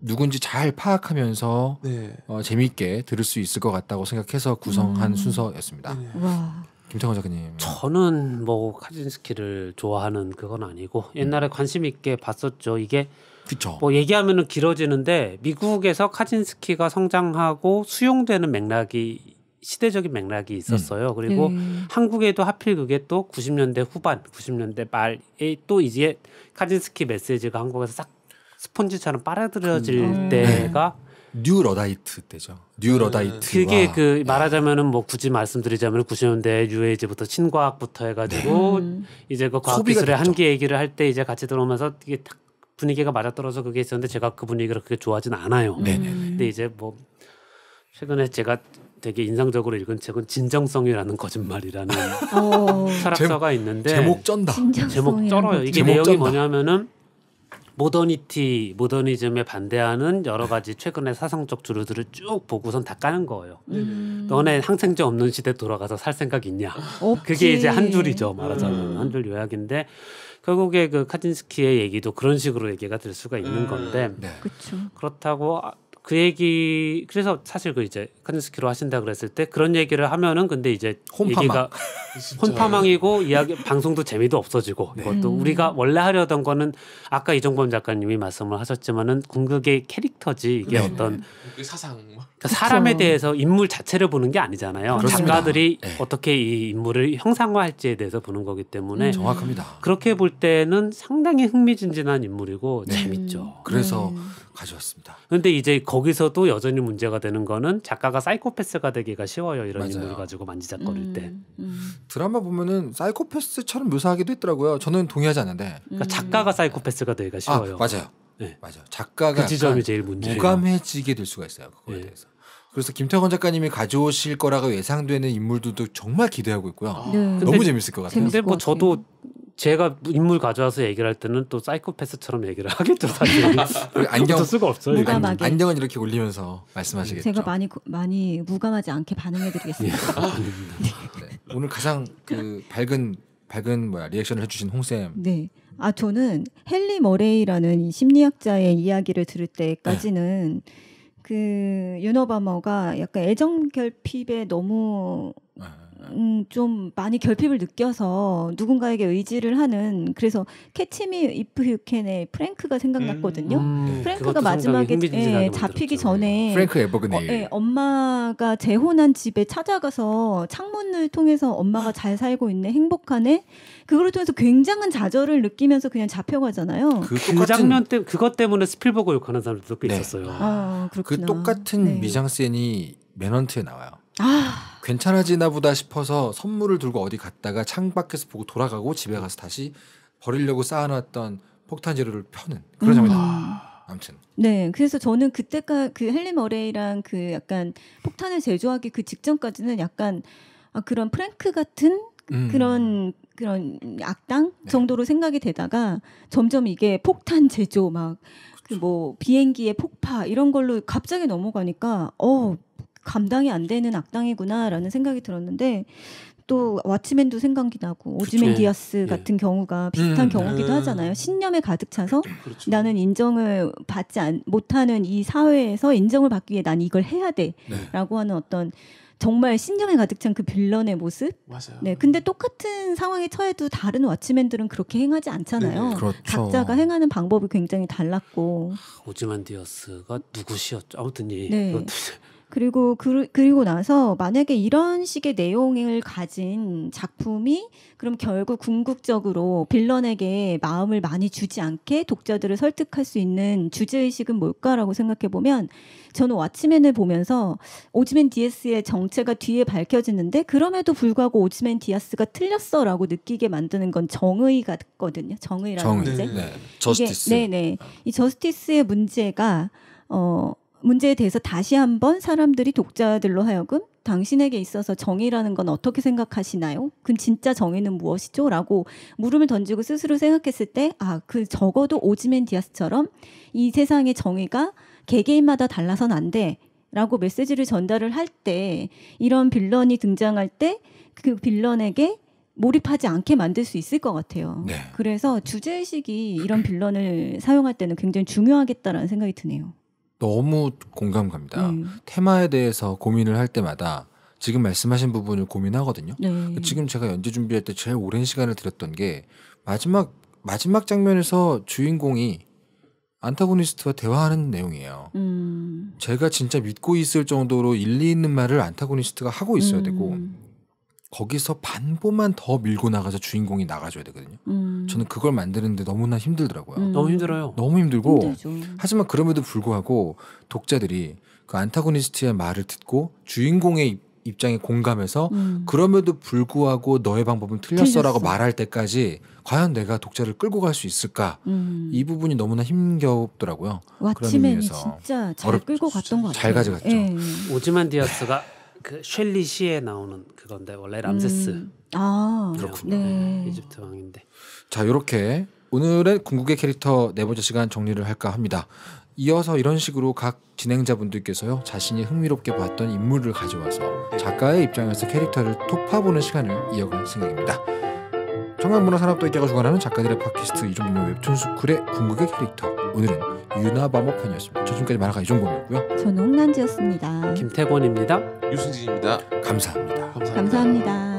누군지 잘 파악하면서 네. 어, 재미있게 들을 수 있을 것 같다고 생각해서 구성한 음. 순서였습니다. 네. 김창호 작가님. 저는 뭐 카진스키를 좋아하는 그건 아니고 옛날에 음. 관심 있게 봤었죠. 이게 그쵸. 뭐 얘기하면은 길어지는데 미국에서 카진스키가 성장하고 수용되는 맥락이 시대적인 맥락이 있었어요. 음. 그리고 음. 한국에도 하필 그게 또 90년대 후반, 90년대 말에 또 이제 카진스키 메시지가 한국에서 싹 스펀지처럼 빨아들여질 음. 때가 네. 뉴 러다이트 때죠. 뉴 러다이트. 음, 그게 그 말하자면은 뭐 굳이 말씀드리자면 90년대 유에이지부터 신과학부터 해가지고 네. 음. 이제 그 과학기술의 한계 얘기를 할 때 이제 같이 들어오면서 이게 딱 분위기가 맞아떨어서 그게 있었는데 제가 그 분위기를 그렇게 좋아하진 않아요. 네. 네, 네. 음. 근데 이제 뭐 최근에 제가 되게 인상적으로 읽은 책은 진정성이라는 거짓말이라는 어. 철학서가 있는데 제목 쩐다. 제목 쩔어요. 이게 내용이 쩐다. 뭐냐면은 모더니티, 모더니즘에 반대하는 여러 가지 최근의 사상적 주류들을 쭉 보고선 다 까는 거예요. 음. 음. 너네 항생제 없는 시대 돌아가서 살 생각 있냐? 없지. 그게 이제 한 줄이죠, 말하자면 음. 한줄 요약인데 결국에 그 카진스키의 얘기도 그런 식으로 얘기가 될 수가 있는 음. 건데 네. 그렇다고 아, 그 얘기 그래서 사실 그 이제 카네스키로 하신다 그랬을 때 그런 얘기를 하면은 근데 이제 혼파망. 얘기가 (laughs) 혼파망이고 이야기 방송도 재미도 없어지고 네. 이것도 음. 우리가 원래 하려던 거는 아까 이종범 작가님이 말씀을 하셨지만은 궁극의 캐릭터지 이게 네. 어떤 네. 그 사상 뭐. 그러니까 사람에 대해서 인물 자체를 보는 게 아니잖아요. 그렇습니다. 작가들이 네. 어떻게 이 인물을 형상화할지에 대해서 보는 거기 때문에 음. 정확합니다. 그렇게 볼 때는 상당히 흥미진진한 인물이고 네. 재밌죠. 그래서 음. 가져왔습니다. 근데 이제 거기서도 여전히 문제가 되는 거는 작가가 사이코패스가 되기가 쉬워요. 이런 맞아요. 인물을 가지고 만지작거릴 음, 때. 음. 드라마 보면은 사이코패스처럼 묘사하기도 했더라고요. 저는 동의하지 않는데. 그러니까 음. 작가가 사이코패스가 되기가 아, 쉬워요. 아, 맞아요. 네. 맞아요. 작가가 그 지점이 제일 문제예요. 무감해지게 될 수가 있어요. 그거에 네. 대해서. 그래서 김태건 작가님이 가져오실 거라고 예상되는 인물들도 정말 기대하고 있고요. 아, 네. 너무 재밌을 것 같아요. 근데 뭐 저도 제가 인물 가져와서 얘기를 할 때는 또 사이코패스처럼 얘기를 하겠죠 사실 (laughs) 안경 수가 없어요 무감하게. 안경은 이렇게 올리면서 말씀하시겠죠 제가 많이 많이 무감하지 않게 반응해드리겠습니다 예, 아, (laughs) 네. 네. 오늘 가장 그 밝은 밝은 뭐야 리액션을 해주신 홍쌤 네. 아 저는 헨리 머레이라는 심리학자의 이야기를 들을 때까지는 네. 그 유노바머가 약간 애정 결핍에 너무 네. 음, 좀 많이 결핍을 느껴서 누군가에게 의지를 하는 그래서 캐치미 이프 유캔의 프랭크가 생각났거든요. 음, 음. 프랭크가 마지막에 예, 잡히기 네. 전에 프랭크 에버그네 어, 예, 엄마가 재혼한 집에 찾아가서 창문을 통해서 엄마가 잘 살고 있네 행복하네 그걸 통해서 굉장한 좌절을 느끼면서 그냥 잡혀가잖아요. 그, 그 장면 때 그것 때문에 스필버그 욕하는 사람들도 꽤 네. 있었어요. 아, 그 똑같은 네. 미장센이 맨헌트에 나와요. 아. 괜찮아지나 보다 싶어서 선물을 들고 어디 갔다가 창밖에서 보고 돌아가고 집에 가서 다시 버리려고 쌓아놨던 폭탄 재료를 펴는 그런 장면이 음. 아. 아무튼. 네, 그래서 저는 그때가 그 헨리 머레이랑 그 약간 폭탄을 제조하기 그 직전까지는 약간 아, 그런 프랭크 같은 음. 그런 그런 악당 네. 정도로 생각이 되다가 점점 이게 폭탄 제조 막그뭐 비행기의 폭파 이런 걸로 갑자기 넘어가니까 어 감당이 안 되는 악당이구나라는 생각이 들었는데 또왓치맨도 음. 생각이 나고 오즈맨 예. 디아스 예. 같은 예. 경우가 비슷한 음, 경우기도 음. 하잖아요. 신념에 가득 차서 그렇죠. 나는 인정을 받지 안, 못하는 이 사회에서 인정을 받기 위해 난 이걸 해야 돼라고 네. 하는 어떤 정말 신념에 가득 찬 그 빌런의 모습. 맞아요. 네, 근데 똑같은 상황에 처해도 다른 왓치맨들은 그렇게 행하지 않잖아요. 네, 네, 그렇죠. 각자가 행하는 방법이 굉장히 달랐고. 아, 오즈만 디아스가 누구시였죠? 아무튼 이. 네. 그리고 그, 그리고 나서 만약에 이런 식의 내용을 가진 작품이 그럼 결국 궁극적으로 빌런에게 마음을 많이 주지 않게 독자들을 설득할 수 있는 주제 의식은 뭘까라고 생각해 보면 저는 왓츠맨을 보면서 오즈맨 디에스의 정체가 뒤에 밝혀지는데 그럼에도 불구하고 오즈맨 디아스가 틀렸어라고 느끼게 만드는 건 정의 같거든요. 정의라는 정의. 문제. 네. 저스티스. 네네. 네. 이 저스티스의 문제가 어 문제에 대해서 다시 한번 사람들이 독자들로 하여금 당신에게 있어서 정의라는 건 어떻게 생각하시나요? 그 진짜 정의는 무엇이죠? 라고 물음을 던지고 스스로 생각했을 때, 아, 그 적어도 오지멘 디아스처럼 이 세상의 정의가 개개인마다 달라선 안 돼. 라고 메시지를 전달을 할 때, 이런 빌런이 등장할 때, 그 빌런에게 몰입하지 않게 만들 수 있을 것 같아요. 네. 그래서 주제의식이 이런 빌런을 사용할 때는 굉장히 중요하겠다라는 생각이 드네요. 너무 공감 갑니다. 음. 테마에 대해서 고민을 할 때마다 지금 말씀하신 부분을 고민하거든요. 네. 지금 제가 연재 준비할 때 제일 오랜 시간을 들였던 게 마지막 마지막 장면에서 주인공이 안타고니스트와 대화하는 내용이에요. 음. 제가 진짜 믿고 있을 정도로 일리 있는 말을 안타고니스트가 하고 있어야 음. 되고 거기서 반보만 더 밀고 나가서 주인공이 나가줘야 되거든요. 음. 저는 그걸 만드는데 너무나 힘들더라고요. 음. 너무 힘들어요. 너무 힘들고 힘들죠. 하지만 그럼에도 불구하고 독자들이 그 안타고니스트의 말을 듣고 주인공의 입장에 공감해서 음. 그럼에도 불구하고 너의 방법은 틀렸어라고 틀렸어. 말할 때까지 과연 내가 독자를 끌고 갈 수 있을까 음. 이 부분이 너무나 힘겹더라고요. 왓치맨이 진짜 잘 어렵, 끌고 갔던 것 같아요. 잘 가져갔죠. 예. 예. 오지만 디아스가 그쉘리 시에 나오는 그건데 원래 람세스. 음. 아 그렇군요. 네, 네. 이집트 왕인데. 자 이렇게 오늘의 궁극의 캐릭터 네 번째 시간 정리를 할까 합니다. 이어서 이런 식으로 각 진행자분들께서요 자신이 흥미롭게 봤던 인물을 가져와서 작가의 입장에서 캐릭터를 토파보는 시간을 이어갈 생각입니다. 청각문화산업도의제가 주관하는 작가들의 팟캐스트 이종범의 웹툰 스쿨의 궁극의 캐릭터 오늘은 유나바모 편이었습니다. 저 지금까지 만화가 이종범이었고요. 저는 홍란지였습니다. 김태권입니다. 유승진입니다. 감사합니다. 감사합니다. 감사합니다.